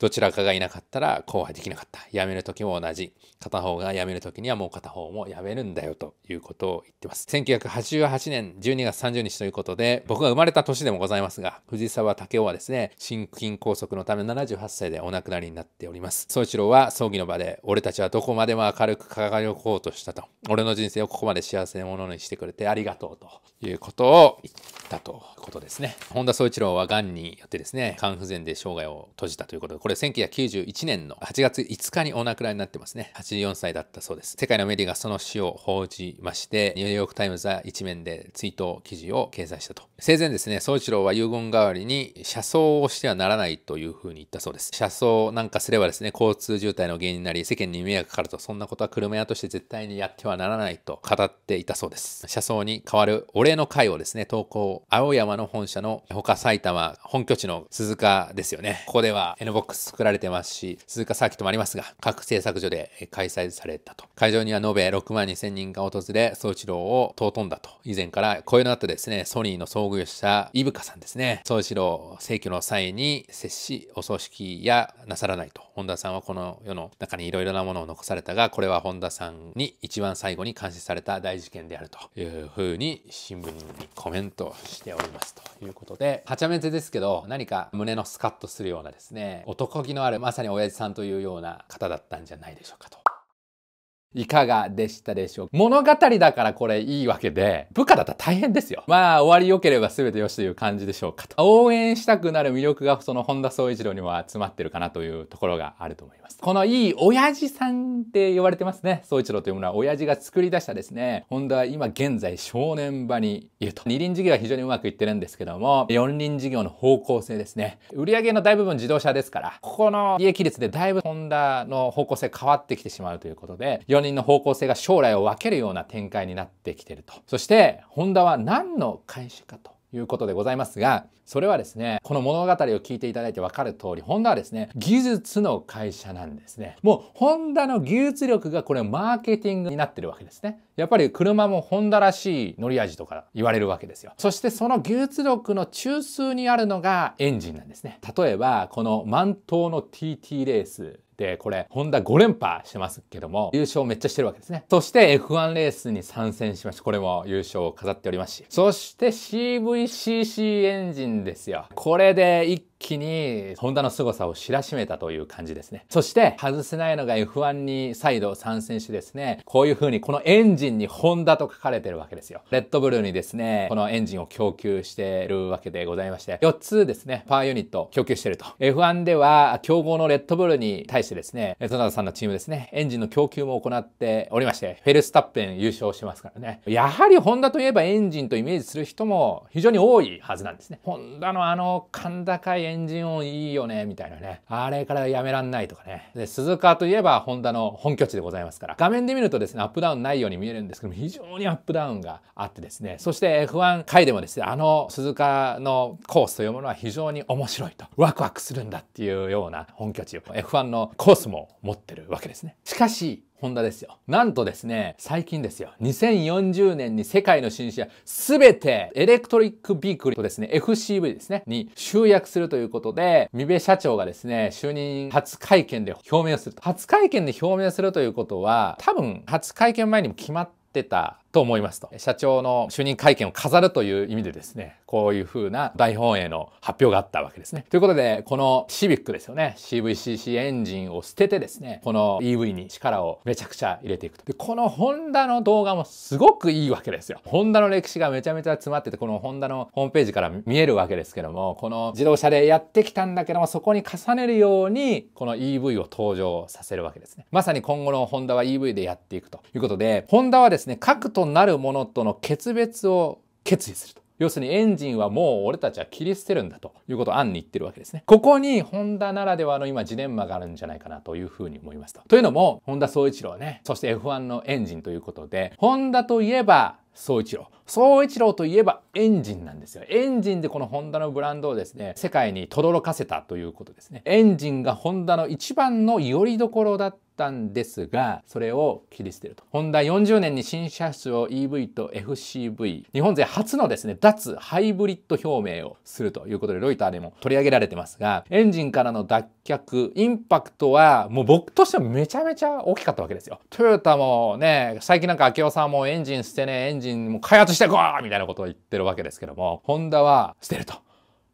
[SPEAKER 1] どちらかがいなかったら後輩できなかった。辞める時も同じ。片方が辞める時にはもう片方も辞めるんだよということを言ってます。1988年12月30日ということで、僕が生まれた年でもございますが、藤沢武雄はですね、心筋梗塞のため78歳でお亡くなりになっております。宗一郎は葬儀の場で、俺たちはどこまでも明るく輝こうとしたと。俺の人生をここまで幸せなものにしてくれてありがとうということを言ったということですね。本田宗一郎は癌によってですね、肝不全で生涯を閉じたということで、これれ1991年の8月5日にお亡くなりになってますね。84歳だったそうです。世界のメディアがその死を報じまして、ニューヨークタイムズは一面で追悼記事を掲載したと。生前ですね、総一郎は遺言代わりに車窓をしてはならないというふうに言ったそうです。車窓なんかすればですね、交通渋滞の原因になり、世間に迷惑かかると、そんなことは車屋として絶対にやってはならないと語っていたそうです。車窓に代わるお礼の会をですね、投稿、青山の本社の他埼玉、本拠地の鈴鹿ですよね。ここでは n く作られてますし、鈴鹿サーキットもありますが、各製作所で開催されたと。会場には延べ6万2 0人が訪れ、総一郎を尊んだと。以前からこういうのあったですね、ソニーの創業者、イブカさんですね、総一郎逝去の際に接し、お葬式やなさらないと。本田さんはこの世の中にいろいろなものを残されたが、これは本田さんに一番最後に監視された大事件であるというふうに新聞にコメントしておりますということで、はちゃめちゃですけど、何か胸のスカッとするようなですね、音男気のあるまさに親父さんというような方だったんじゃないでしょうかといかがでしたでしょうか物語だからこれいいわけで、部下だったら大変ですよ。まあ、終わり良ければ全て良しという感じでしょうかと。応援したくなる魅力がその本田総一郎には詰まってるかなというところがあると思います。このいい親父さんって言われてますね。総一郎というものは親父が作り出したですね、本田は今現在正念場にいると。二輪事業は非常にうまくいってるんですけども、四輪事業の方向性ですね。売上の大部分自動車ですから、ここの利益率でだいぶホンダの方向性変わってきてしまうということで、4人の方向性が将来を分けるような展開になってきてると。そして、ホンダは何の会社かと。いうことでございますが、それはですね、この物語を聞いていただいて分かる通り、ホンダはですね、技術の会社なんですね。もう、ホンダの技術力がこれマーケティングになってるわけですね。やっぱり車もホンダらしい乗り味とか言われるわけですよ。そしてその技術力の中枢にあるのがエンジンなんですね。例えば、この満島の TT レースで、これ、ホンダ5連覇してますけども、優勝めっちゃしてるわけですね。そして F1 レースに参戦しました。これも優勝を飾っておりますし。そして CVCC エンジンですよ。これで一気にホンダの凄さを知らしめたという感じですね。そして外せないのが F1 に再度参戦してですね、こういう風にこのエンジンにホンダと書かれてるわけですよ。レッドブルにですね、このエンジンを供給してるわけでございまして、4つですね、パワーユニット供給してると。F1 では競合のレッドブルに対してですね、トナダさんのチームですね、エンジンの供給も行っておりまして、フェルスタッペン優勝しますからね。やはりホンダといえばエンジンとイメージする人も非常に多いはずなんですね。ホンダのあの甲高いエンジンエンジン音いいよね、みたいなね。あれからやめらんないとかね。で、鈴鹿といえばホンダの本拠地でございますから。画面で見るとですね、アップダウンないように見えるんですけども、非常にアップダウンがあってですね、そして F1 回でもですね、あの鈴鹿のコースというものは非常に面白いと、ワクワクするんだっていうような本拠地を F1 のコースも持ってるわけですね。しかし、ホンダですよ。なんとですね、最近ですよ、2040年に世界の新車すべてエレクトリックビークルとですね、FCV ですね、に集約するということで、三部社長がですね、就任初会見で表明をすると。初会見で表明するということは、多分初会見前にも決まってたと思いますと。社長の就任会見を飾るという意味でですね、こういうふうな大本営の発表があったわけですね。ということで、このシビックですよね。CVCC エンジンを捨ててですね、この EV に力をめちゃくちゃ入れていくと。で、このホンダの動画もすごくいいわけですよ。ホンダの歴史がめちゃめちゃ詰まってて、このホンダのホームページから見えるわけですけども、この自動車でやってきたんだけども、そこに重ねるように、この EV を登場させるわけですね。まさに今後のホンダは EV でやっていくということで、ホンダはですね、各都となるものとの決別を決意すると。要するにエンジンはもう俺たちは切り捨てるんだということを暗に言ってるわけですね。ここにホンダならではの今ジレンマがあるんじゃないかなというふうに思いますと。というのも、ホンダ総一郎ね、そして F1 のエンジンということで、ホンダといえば総一郎。総一郎といえばエンジンなんですよ。エンジンでこのホンダのブランドをですね、世界に轟かせたということですね。エンジンがホンダの一番の拠り所だっったんですがそれを切り捨てるとホンダ40年に新車種を EV と FCV 日本勢初のですね脱ハイブリッド表明をするということでロイターでも取り上げられてますがエンジンからの脱却インパクトはもう僕としてはめちゃめちゃ大きかったわけですよトヨタもね最近なんか明夫さんもエンジン捨てねエンジンも開発してこーみたいなことを言ってるわけですけどもホンダは捨てると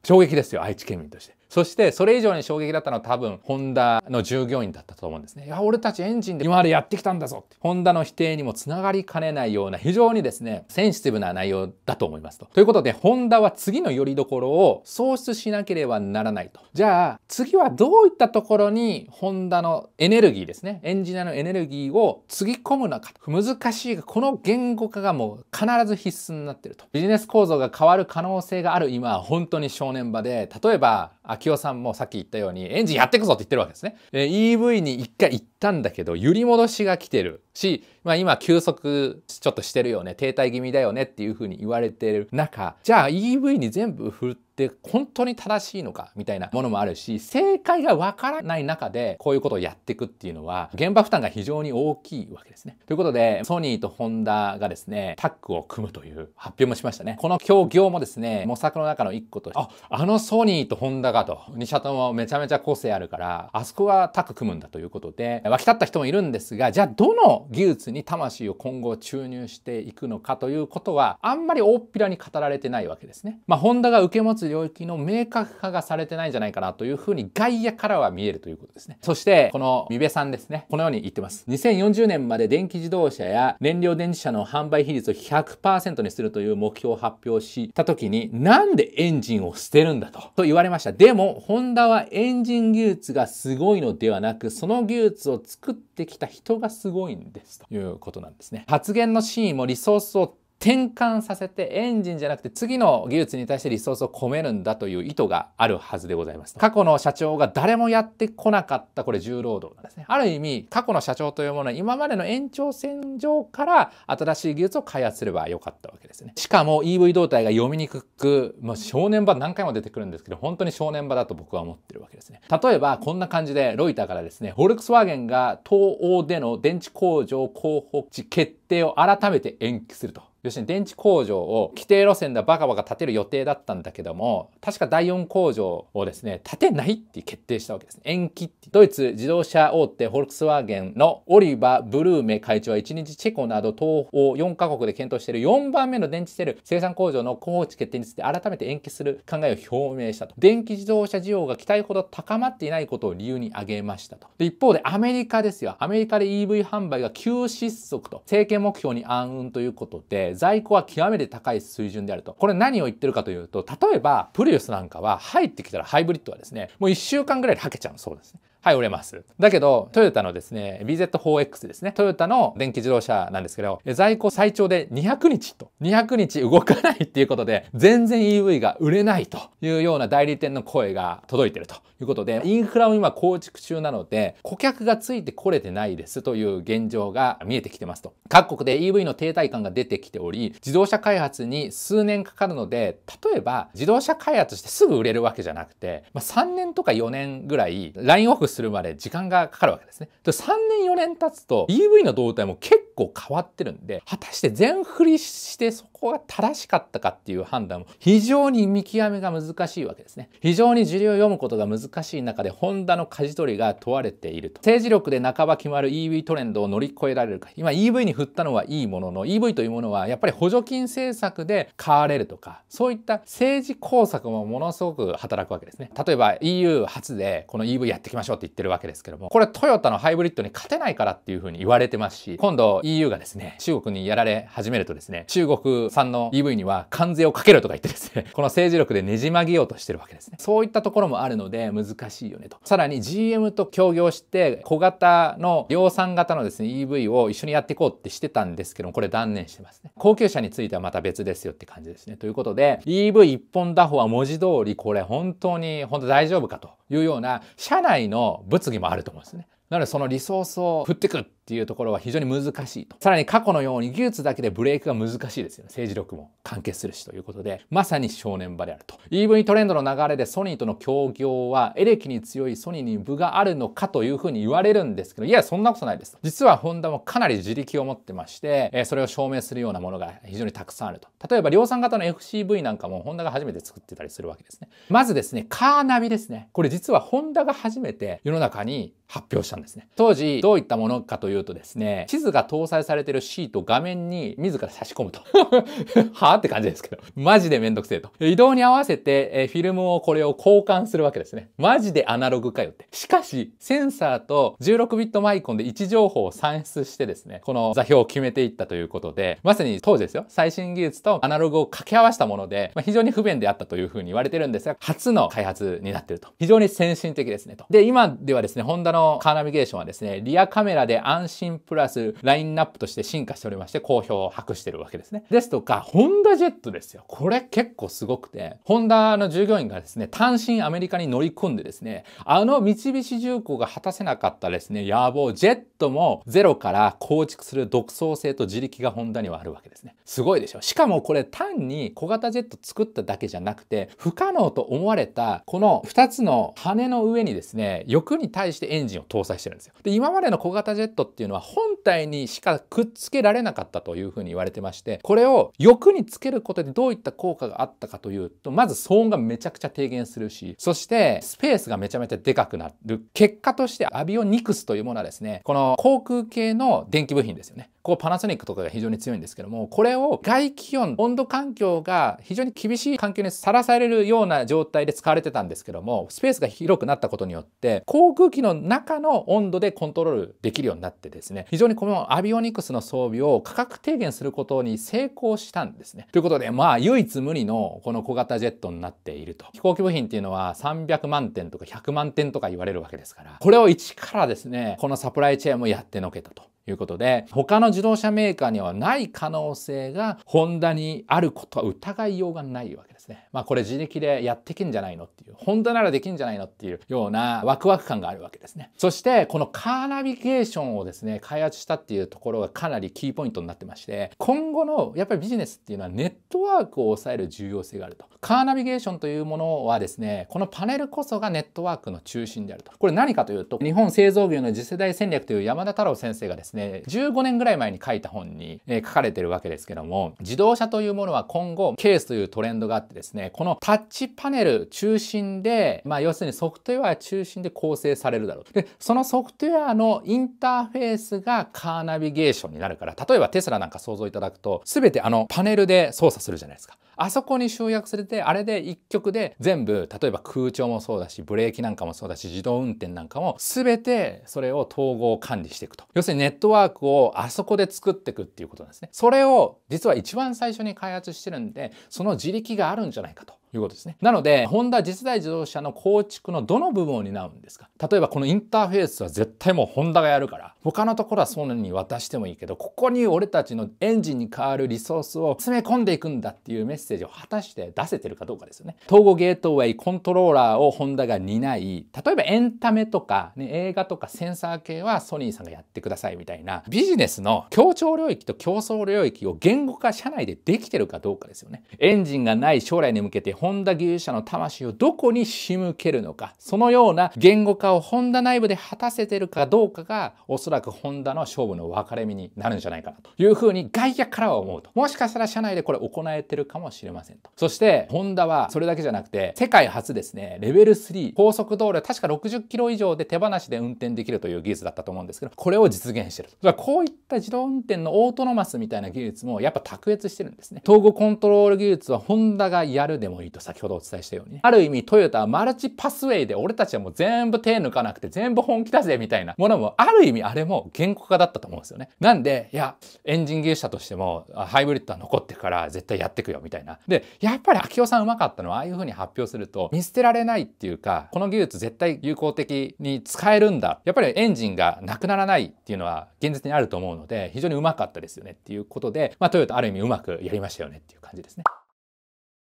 [SPEAKER 1] 衝撃ですよ愛知県民としてそしてそれ以上に衝撃だったのは多分ホンダの従業員だったと思うんですねいや俺たちエンジンで今までやってきたんだぞってホンダの否定にもつながりかねないような非常にですねセンシティブな内容だと思いますとということでホンダは次の拠り所を創出しなければならないとじゃあ次はどういったところにホンダのエネルギーですねエンジニアのエネルギーをつぎ込むのか難しいがこの言語化がもう必ず必須になっているとビジネス構造が変わる可能性がある今は本当に正念場で例えば明夫さんもさっき言ったようにエンジンやってくぞって言ってるわけですね。え EV に一回行ったんだけど、揺り戻しが来てる。し、まあ、今急速ちょっとしてるよね停滞気味だよねっていうふうに言われてる中じゃあ EV に全部振って本当に正しいのかみたいなものもあるし正解がわからない中でこういうことをやっていくっていうのは現場負担が非常に大きいわけですね。ということでソニーとホンダがですねタッグを組むという発表もしましたね。この協業もですね模索の中の一個としてああのソニーとホンダがと2社ともめちゃめちゃ個性あるからあそこはタッグ組むんだということで沸き立った人もいるんですがじゃあどの技術に魂を今後注入していくのかということはあんまり大っぴらに語られてないわけですね。まあ、ホンダが受け持つ領域の明確化がされてないんじゃないかなというふうに外野からは見えるということですね。そしてこの三部さんですね。このように言ってます。2040年まで電気自動車や燃料電池車の販売比率を100%にするという目標を発表した時になんでエンジンを捨てるんだとと言われました。でもホンダはエンジン技術がすごいのではなくその技術を作ってきた人がすごいんですですということなんですね。発言の真意もリソースを転換させてエンジンじゃなくて次の技術に対してリソースを込めるんだという意図があるはずでございます。過去の社長が誰もやってこなかったこれ重労働なんですね。ある意味過去の社長というものは今までの延長線上から新しい技術を開発すればよかったわけですね。しかも EV 動態が読みにくく、まあ、正念場何回も出てくるんですけど本当に正念場だと僕は思ってるわけですね。例えばこんな感じでロイターからですね、フォルクスワーゲンが東欧での電池工場候補地決定を改めて延期すると。要するに電池工場を規定路線でバカバカ建てる予定だったんだけども確か第4工場をですね建てないって決定したわけです、ね、延期ってドイツ自動車大手フォルクスワーゲンのオリバー・ブルーメ会長は1日チェコなど東欧4カ国で検討している4番目の電池セル生産工場の候補地決定について改めて延期する考えを表明したと電気自動車需要が期待ほど高まっていないことを理由に挙げましたとで一方でアメリカですよアメリカで EV 販売が急失速と政権目標に暗雲ということで在庫は極めて高い水準であると。これ何を言ってるかというと、例えば、プリウスなんかは入ってきたらハイブリッドはですね、もう1週間ぐらいで履けちゃうそうですね。はい、売れます。だけど、トヨタのですね、BZ4X ですね、トヨタの電気自動車なんですけど、在庫最長で200日と、200日動かないっていうことで、全然 EV が売れないというような代理店の声が届いてると。ということで、インフラを今構築中なので、顧客がついてこれてないですという現状が見えてきてますと。各国で EV の停滞感が出てきており、自動車開発に数年かかるので、例えば自動車開発してすぐ売れるわけじゃなくて、まあ、3年とか4年ぐらい、ラインオフするまで時間がかかるわけですね。で3年4年経つと EV の動態も結構変わってるんで、果たして全振りしてそこが正しかったかっていう判断も非常に見極めが難しいわけですね。非常に事例を読むことが難しい中でホンダの舵取りが問われていると。政治力で半ば決まる EV トレンドを乗り越えられるか。今 EV に振ったのはいいものの EV というものはやっぱり補助金政策で買われるとかそういった政治工作もものすごく働くわけですね。例えば EU 初でこの EV やっていきましょうって言ってるわけですけどもこれトヨタのハイブリッドに勝てないからっていうふうに言われてますし今度 EU がですね中国にやられ始めるとですね中国さんの EV には関税をかけるとか言ってですね、[laughs] この政治力でねじ曲げようとしてるわけですね。そういったところもあるので難しいよねと。さらに GM と協業して小型の量産型のですね EV を一緒にやっていこうってしてたんですけどこれ断念してますね。高級車についてはまた別ですよって感じですね。ということで EV 一本打法は文字通りこれ本当に本当大丈夫かというような社内の物議もあると思うんですね。なのでそのリソースを振ってくっていうところは非常に難しいと。さらに過去のように技術だけでブレイクが難しいですよね。政治力も関係するしということで、まさに正念場であると。EV トレンドの流れでソニーとの協業はエレキに強いソニーに部があるのかというふうに言われるんですけど、いや、そんなことないです。実はホンダもかなり自力を持ってまして、えそれを証明するようなものが非常にたくさんあると。例えば量産型の FCV なんかもホンダが初めて作ってたりするわけですね。まずですね、カーナビですね。これ実はホンダが初めて世の中に発表したんですね。当時どういったものかというとですね、地図が搭載されてるシート画面に自ら差し込むと。[laughs] はぁって感じですけど。マジでめんどくせえと。移動に合わせて、えフィルムをこれを交換するわけですね。マジでアナログかよって。しかし、センサーと16ビットマイコンで位置情報を算出してですね、この座標を決めていったということで、まさに当時ですよ。最新技術とアナログを掛け合わせたもので、まあ、非常に不便であったというふうに言われてるんですが、初の開発になってると。非常に先進的ですねと。で、今ではですね、ホンダのカーナビゲーションはですね、リアカメラで安斬新プラスラインナップとして進化しておりまして、好評を博してるわけですね。ですとか、ホンダジェットですよ。これ結構すごくて、ホンダの従業員がですね、単身アメリカに乗り込んでですね、あの三菱重工が果たせなかったですね、野望、ジェットもゼロから構築する独創性と自力がホンダにはあるわけですね。すごいでしょ。しかもこれ単に小型ジェット作っただけじゃなくて、不可能と思われた、この2つの羽の上にですね、欲に対してエンジンを搭載してるんですよ。で、今までの小型ジェットっていうのは本体にしかくっつけられなかったというふうに言われてましてこれを欲につけることでどういった効果があったかというとまず騒音がめちゃくちゃ低減するしそしてスペースがめちゃめちゃでかくなる結果としてアビオニクスというものはですねこの航空系の電気部品ですよねこうパナソニックとかが非常に強いんですけども、これを外気温、温度環境が非常に厳しい環境にさらされるような状態で使われてたんですけども、スペースが広くなったことによって、航空機の中の温度でコントロールできるようになってですね、非常にこのアビオニクスの装備を価格低減することに成功したんですね。ということで、まあ、唯一無二のこの小型ジェットになっていると。飛行機部品っていうのは300万点とか100万点とか言われるわけですから、これを一からですね、このサプライチェーンもやってのけたと。いうことで、他の自動車メーカーにはない可能性がホンダにあることは疑いようがないわけです。ね。まあこれ自力でやってきんじゃないのっていう、本当ならできんじゃないのっていうようなワクワク感があるわけですね。そしてこのカーナビゲーションをですね、開発したっていうところがかなりキーポイントになってまして、今後のやっぱりビジネスっていうのはネットワークを抑える重要性があると。カーナビゲーションというものはですね、このパネルこそがネットワークの中心であると。これ何かというと、日本製造業の次世代戦略という山田太郎先生がですね、15年ぐらい前に書いた本に書かれてるわけですけども、自動車というものは今後ケースというトレンドがあってですね、このタッチパネル中心で、まあ要するにソフトウェア中心で構成されるだろう。で、そのソフトウェアのインターフェースがカーナビゲーションになるから、例えばテスラなんか想像いただくと、すべてあのパネルで操作するじゃないですか。あそこに集約されてあれで1曲で全部例えば空調もそうだしブレーキなんかもそうだし自動運転なんかも全てそれを統合管理していくと要するにネットワークをあそこで作っていくっていうことなんですねそれを実は一番最初に開発してるんでその自力があるんじゃないかということですね。なので、ホンダ次世代自動車の構築のどの部分を担うんですか例えばこのインターフェースは絶対もうホンダがやるから、他のところはそんなに渡してもいいけど、ここに俺たちのエンジンに代わるリソースを詰め込んでいくんだっていうメッセージを果たして出せてるかどうかですよね。統合ゲートウェイ、コントローラーをホンダが担い、例えばエンタメとか、ね、映画とかセンサー系はソニーさんがやってくださいみたいな、ビジネスの協調領域と競争領域を言語化社内でできてるかどうかですよね。エンジンがない将来に向けて本田技術者の魂をどこに仕向けるのか、そのような言語化をホンダ内部で果たせてるかどうかが、おそらくホンダの勝負の分かれ目になるんじゃないかなというふうに外野からは思うと。もしかしたら社内でこれ行えてるかもしれませんと。そして、ホンダはそれだけじゃなくて、世界初ですね、レベル3、高速道路確か60キロ以上で手放しで運転できるという技術だったと思うんですけど、これを実現してると。こういった自動運転のオートノマスみたいな技術もやっぱ卓越してるんですね。統合コントロール技術はホンダがやるでもと先ほどお伝えしたように、ね、ある意味トヨタはマルチパスウェイで俺たちはもう全部手抜かなくて全部本気だぜみたいなものもある意味あれも原告化だったと思うんですよね。なんで、いや、エンジン技術者としてもハイブリッドは残ってから絶対やってくよみたいな。で、やっぱり秋夫さんうまかったのはああいう風に発表すると見捨てられないっていうか、この技術絶対有効的に使えるんだ。やっぱりエンジンがなくならないっていうのは現実にあると思うので、非常にうまかったですよねっていうことで、まあトヨタある意味うまくやりましたよねっていう感じですね。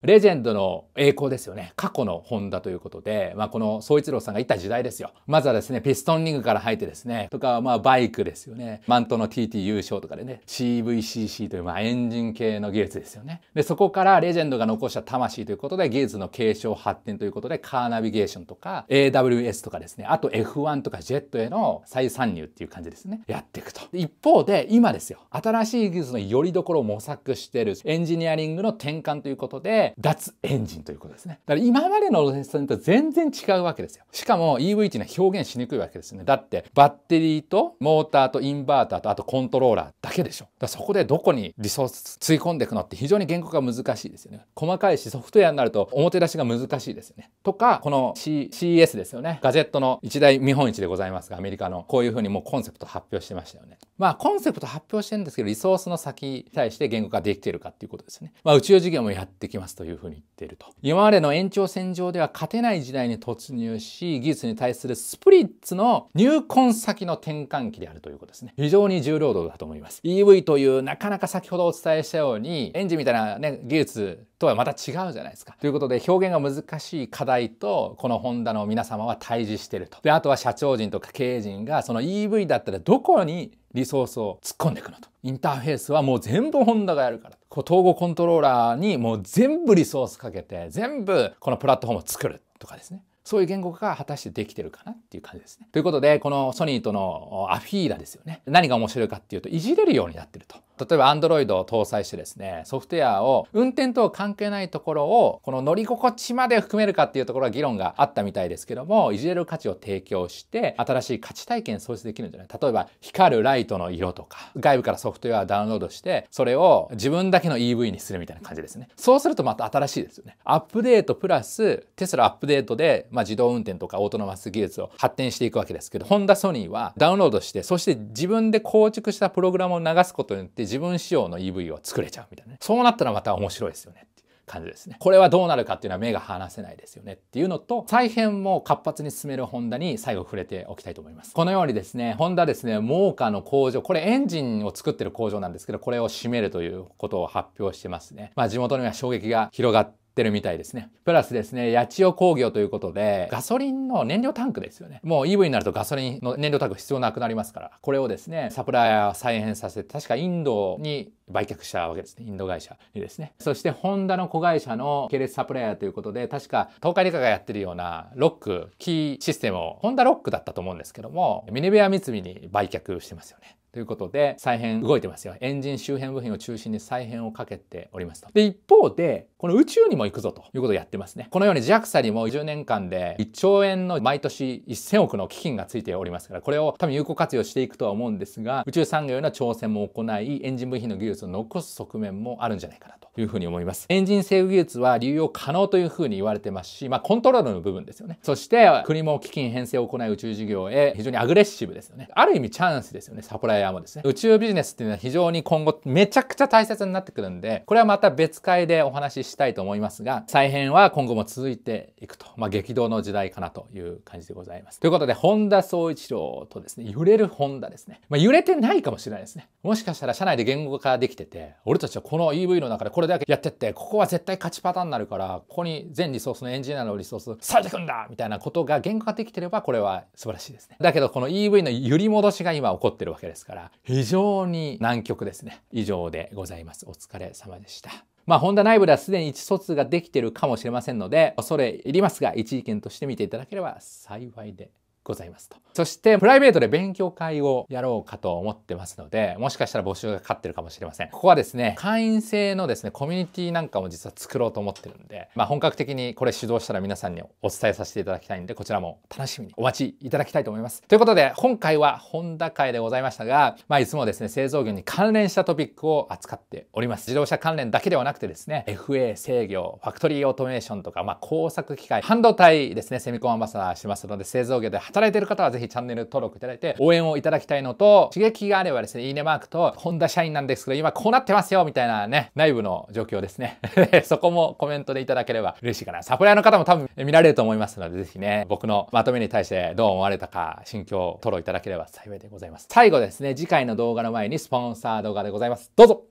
[SPEAKER 1] レジェンドの栄光ですよね。過去のホンダということで、まあこの総一郎さんがいた時代ですよ。まずはですね、ピストンリングから入ってですね、とかまあバイクですよね。マントの TT 優勝とかでね、CVCC というまあエンジン系の技術ですよね。で、そこからレジェンドが残した魂ということで、技術の継承発展ということで、カーナビゲーションとか AWS とかですね、あと F1 とかジェットへの再参入っていう感じですね。やっていくと。一方で、今ですよ、新しい技術のよりどころを模索してるエンジニアリングの転換ということで、脱エンジンということですね。だから今までの路線と全然違うわけですよ。しかも EV っていうのは表現しにくいわけですよね。だってバッテリーとモーターとインバーターとあとコントローラーだけでしょ。だからそこでどこにリソースつい込んでいくのって非常に言語が難しいですよね。細かいしソフトウェアになると表出しが難しいですよね。とか、この、C、CES ですよね。ガジェットの一大見本市でございますが、アメリカのこういうふうにもうコンセプト発表してましたよね。まあコンセプト発表してるんですけど、リソースの先に対して言語化できているかっていうことですね。まあ宇宙事業もやってきます。というふうに言っていると。今までの延長線上では勝てない時代に突入し、技術に対するスプリッツの入魂先の転換期であるということですね。非常に重労働だと思います。EV というなかなか先ほどお伝えしたように、エンジンみたいなね、技術とはまた違うじゃないですか。ということで表現が難しい課題とこのホンダの皆様は対峙してると。であとは社長陣とか経営陣がその EV だったらどこにリソースを突っ込んでいくのと。インターフェースはもう全部ホンダがやるから。こう統合コントローラーにもう全部リソースかけて全部このプラットフォームを作るとかですね。そういう言語化が果たしてできてるかなっていう感じですね。ということで、このソニーとのアフィーラですよね。何が面白いかっていうと、いじれるようになってると。例えば Android を搭載してですね、ソフトウェアを運転とは関係ないところを、この乗り心地まで含めるかっていうところは議論があったみたいですけども、いじれる価値を提供して、新しい価値体験創出できるんじゃない例えば、光るライトの色とか、外部からソフトウェアをダウンロードして、それを自分だけの EV にするみたいな感じですね。そうするとまた新しいですよね。アップデートプラス、テスラアップデートで、まあ、自動運転とかオートノマス技術を発展していくわけですけど、ホンダソニーはダウンロードして、そして自分で構築したプログラムを流すことによって、自分仕様の EV を作れちゃうみたいなね。そうなったらまた面白いですよね。っていう感じですね。これはどうなるかっていうのは目が離せないですよねっていうのと、再編も活発に進めるホンダに最後触れておきたいと思います。このようにですね、ホンダですね、モーカの工場、これエンジンを作ってる工場なんですけど、これを閉めるということを発表してますね。まあ地元には衝撃が広がって、ってるみたいですね。プラスですね、八千代工業ということで、ガソリンの燃料タンクですよね。もう EV になるとガソリンの燃料タンク必要なくなりますから、これをですね、サプライヤー再編させて、確かインドに売却したわけですね。インド会社にですね。そして、ホンダの子会社の系列サプライヤーということで、確か東海理科がやってるようなロック、キーシステムを、ホンダロックだったと思うんですけども、ミネベア三つに売却してますよね。ということで、再編動いてますよ。エンジン周辺部品を中心に再編をかけておりますと。で、一方で、この宇宙にも行くぞということをやってますね。このように JAXA にも10年間で1兆円の毎年1000億の基金がついておりますから、これを多分有効活用していくとは思うんですが、宇宙産業への挑戦も行い、エンジン部品の技術を残す側面もあるんじゃないかなというふうに思います。エンジン制御技術は流用可能というふうに言われてますし、まあコントロールの部分ですよね。そして、国も基金編成を行い宇宙事業へ非常にアグレッシブですよね。ある意味チャンスですよね。サプライアもですね、宇宙ビジネスっていうのは非常に今後めちゃくちゃ大切になってくるんで、これはまた別回でお話ししたいと思いますが、再編は今後も続いていくと、まあ、激動の時代かなという感じでございます。ということで、本田総一郎とですね、揺れる本田ですね。まあ、揺れてないかもしれないですね。もしかしたら社内で言語化できてて、俺たちはこの EV の中でこれだけやってって、ここは絶対勝ちパターンになるから、ここに全リソースのエンジニアのリソースされてくんだみたいなことが言語化できてれば、これは素晴らしいですね。だけど、この EV の揺り戻しが今起こってるわけですから非常に難局ですね以上でございますお疲れ様でしたまあ、ホンダ内部ではすでに意思疎通ができているかもしれませんので、恐れ入りますが、一意見として見ていただければ幸いでございますと。そしてプライベートで勉強会をやろうかと思ってますので、もしかしたら募集がかかってるかもしれません。ここはですね、会員制のですね、コミュニティなんかも実は作ろうと思ってるんで、まあ本格的にこれ主導したら皆さんにお伝えさせていただきたいんで、こちらも楽しみにお待ちいただきたいと思います。ということで、今回は本田会でございましたが、まあいつもですね、製造業に関連したトピックを扱っております。自動車関連だけではなくてですね、FA 制御、ファクトリーオートメーションとか、まあ工作機械、半導体ですね、セミコンアンバサダーしますので、製造業で働働いてる方はぜひチャンネル登録いただいて応援をいただきたいのと、刺激があればですね、いいねマークと、ホンダ社員なんですけど、今こうなってますよみたいなね、内部の状況ですね。[laughs] そこもコメントでいただければ嬉しいかな。サプライの方も多分見られると思いますので、ぜひね、僕のまとめに対してどう思われたか、心境を吐露いただければ幸いでございます。最後ですね、次回の動画の前にスポンサー動画でございます。どうぞ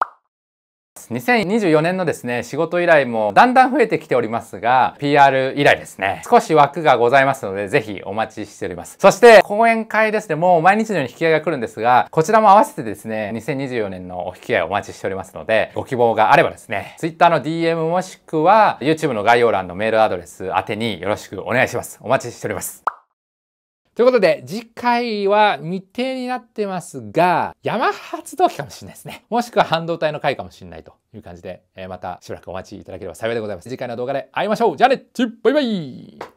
[SPEAKER 1] 2024年のですね、仕事依頼もだんだん増えてきておりますが、PR 依頼ですね、少し枠がございますので、ぜひお待ちしております。そして、講演会ですね、もう毎日のように引き合いが来るんですが、こちらも合わせてですね、2024年のお引き合いお待ちしておりますので、ご希望があればですね、Twitter の DM もしくは、YouTube の概要欄のメールアドレス宛てによろしくお願いします。お待ちしております。ということで、次回は未定になってますが、ヤマハ発動機かもしれないですね。もしくは半導体の回かもしれないという感じで、えー、またしばらくお待ちいただければ幸いでございます。次回の動画で会いましょうじゃあねバイバイ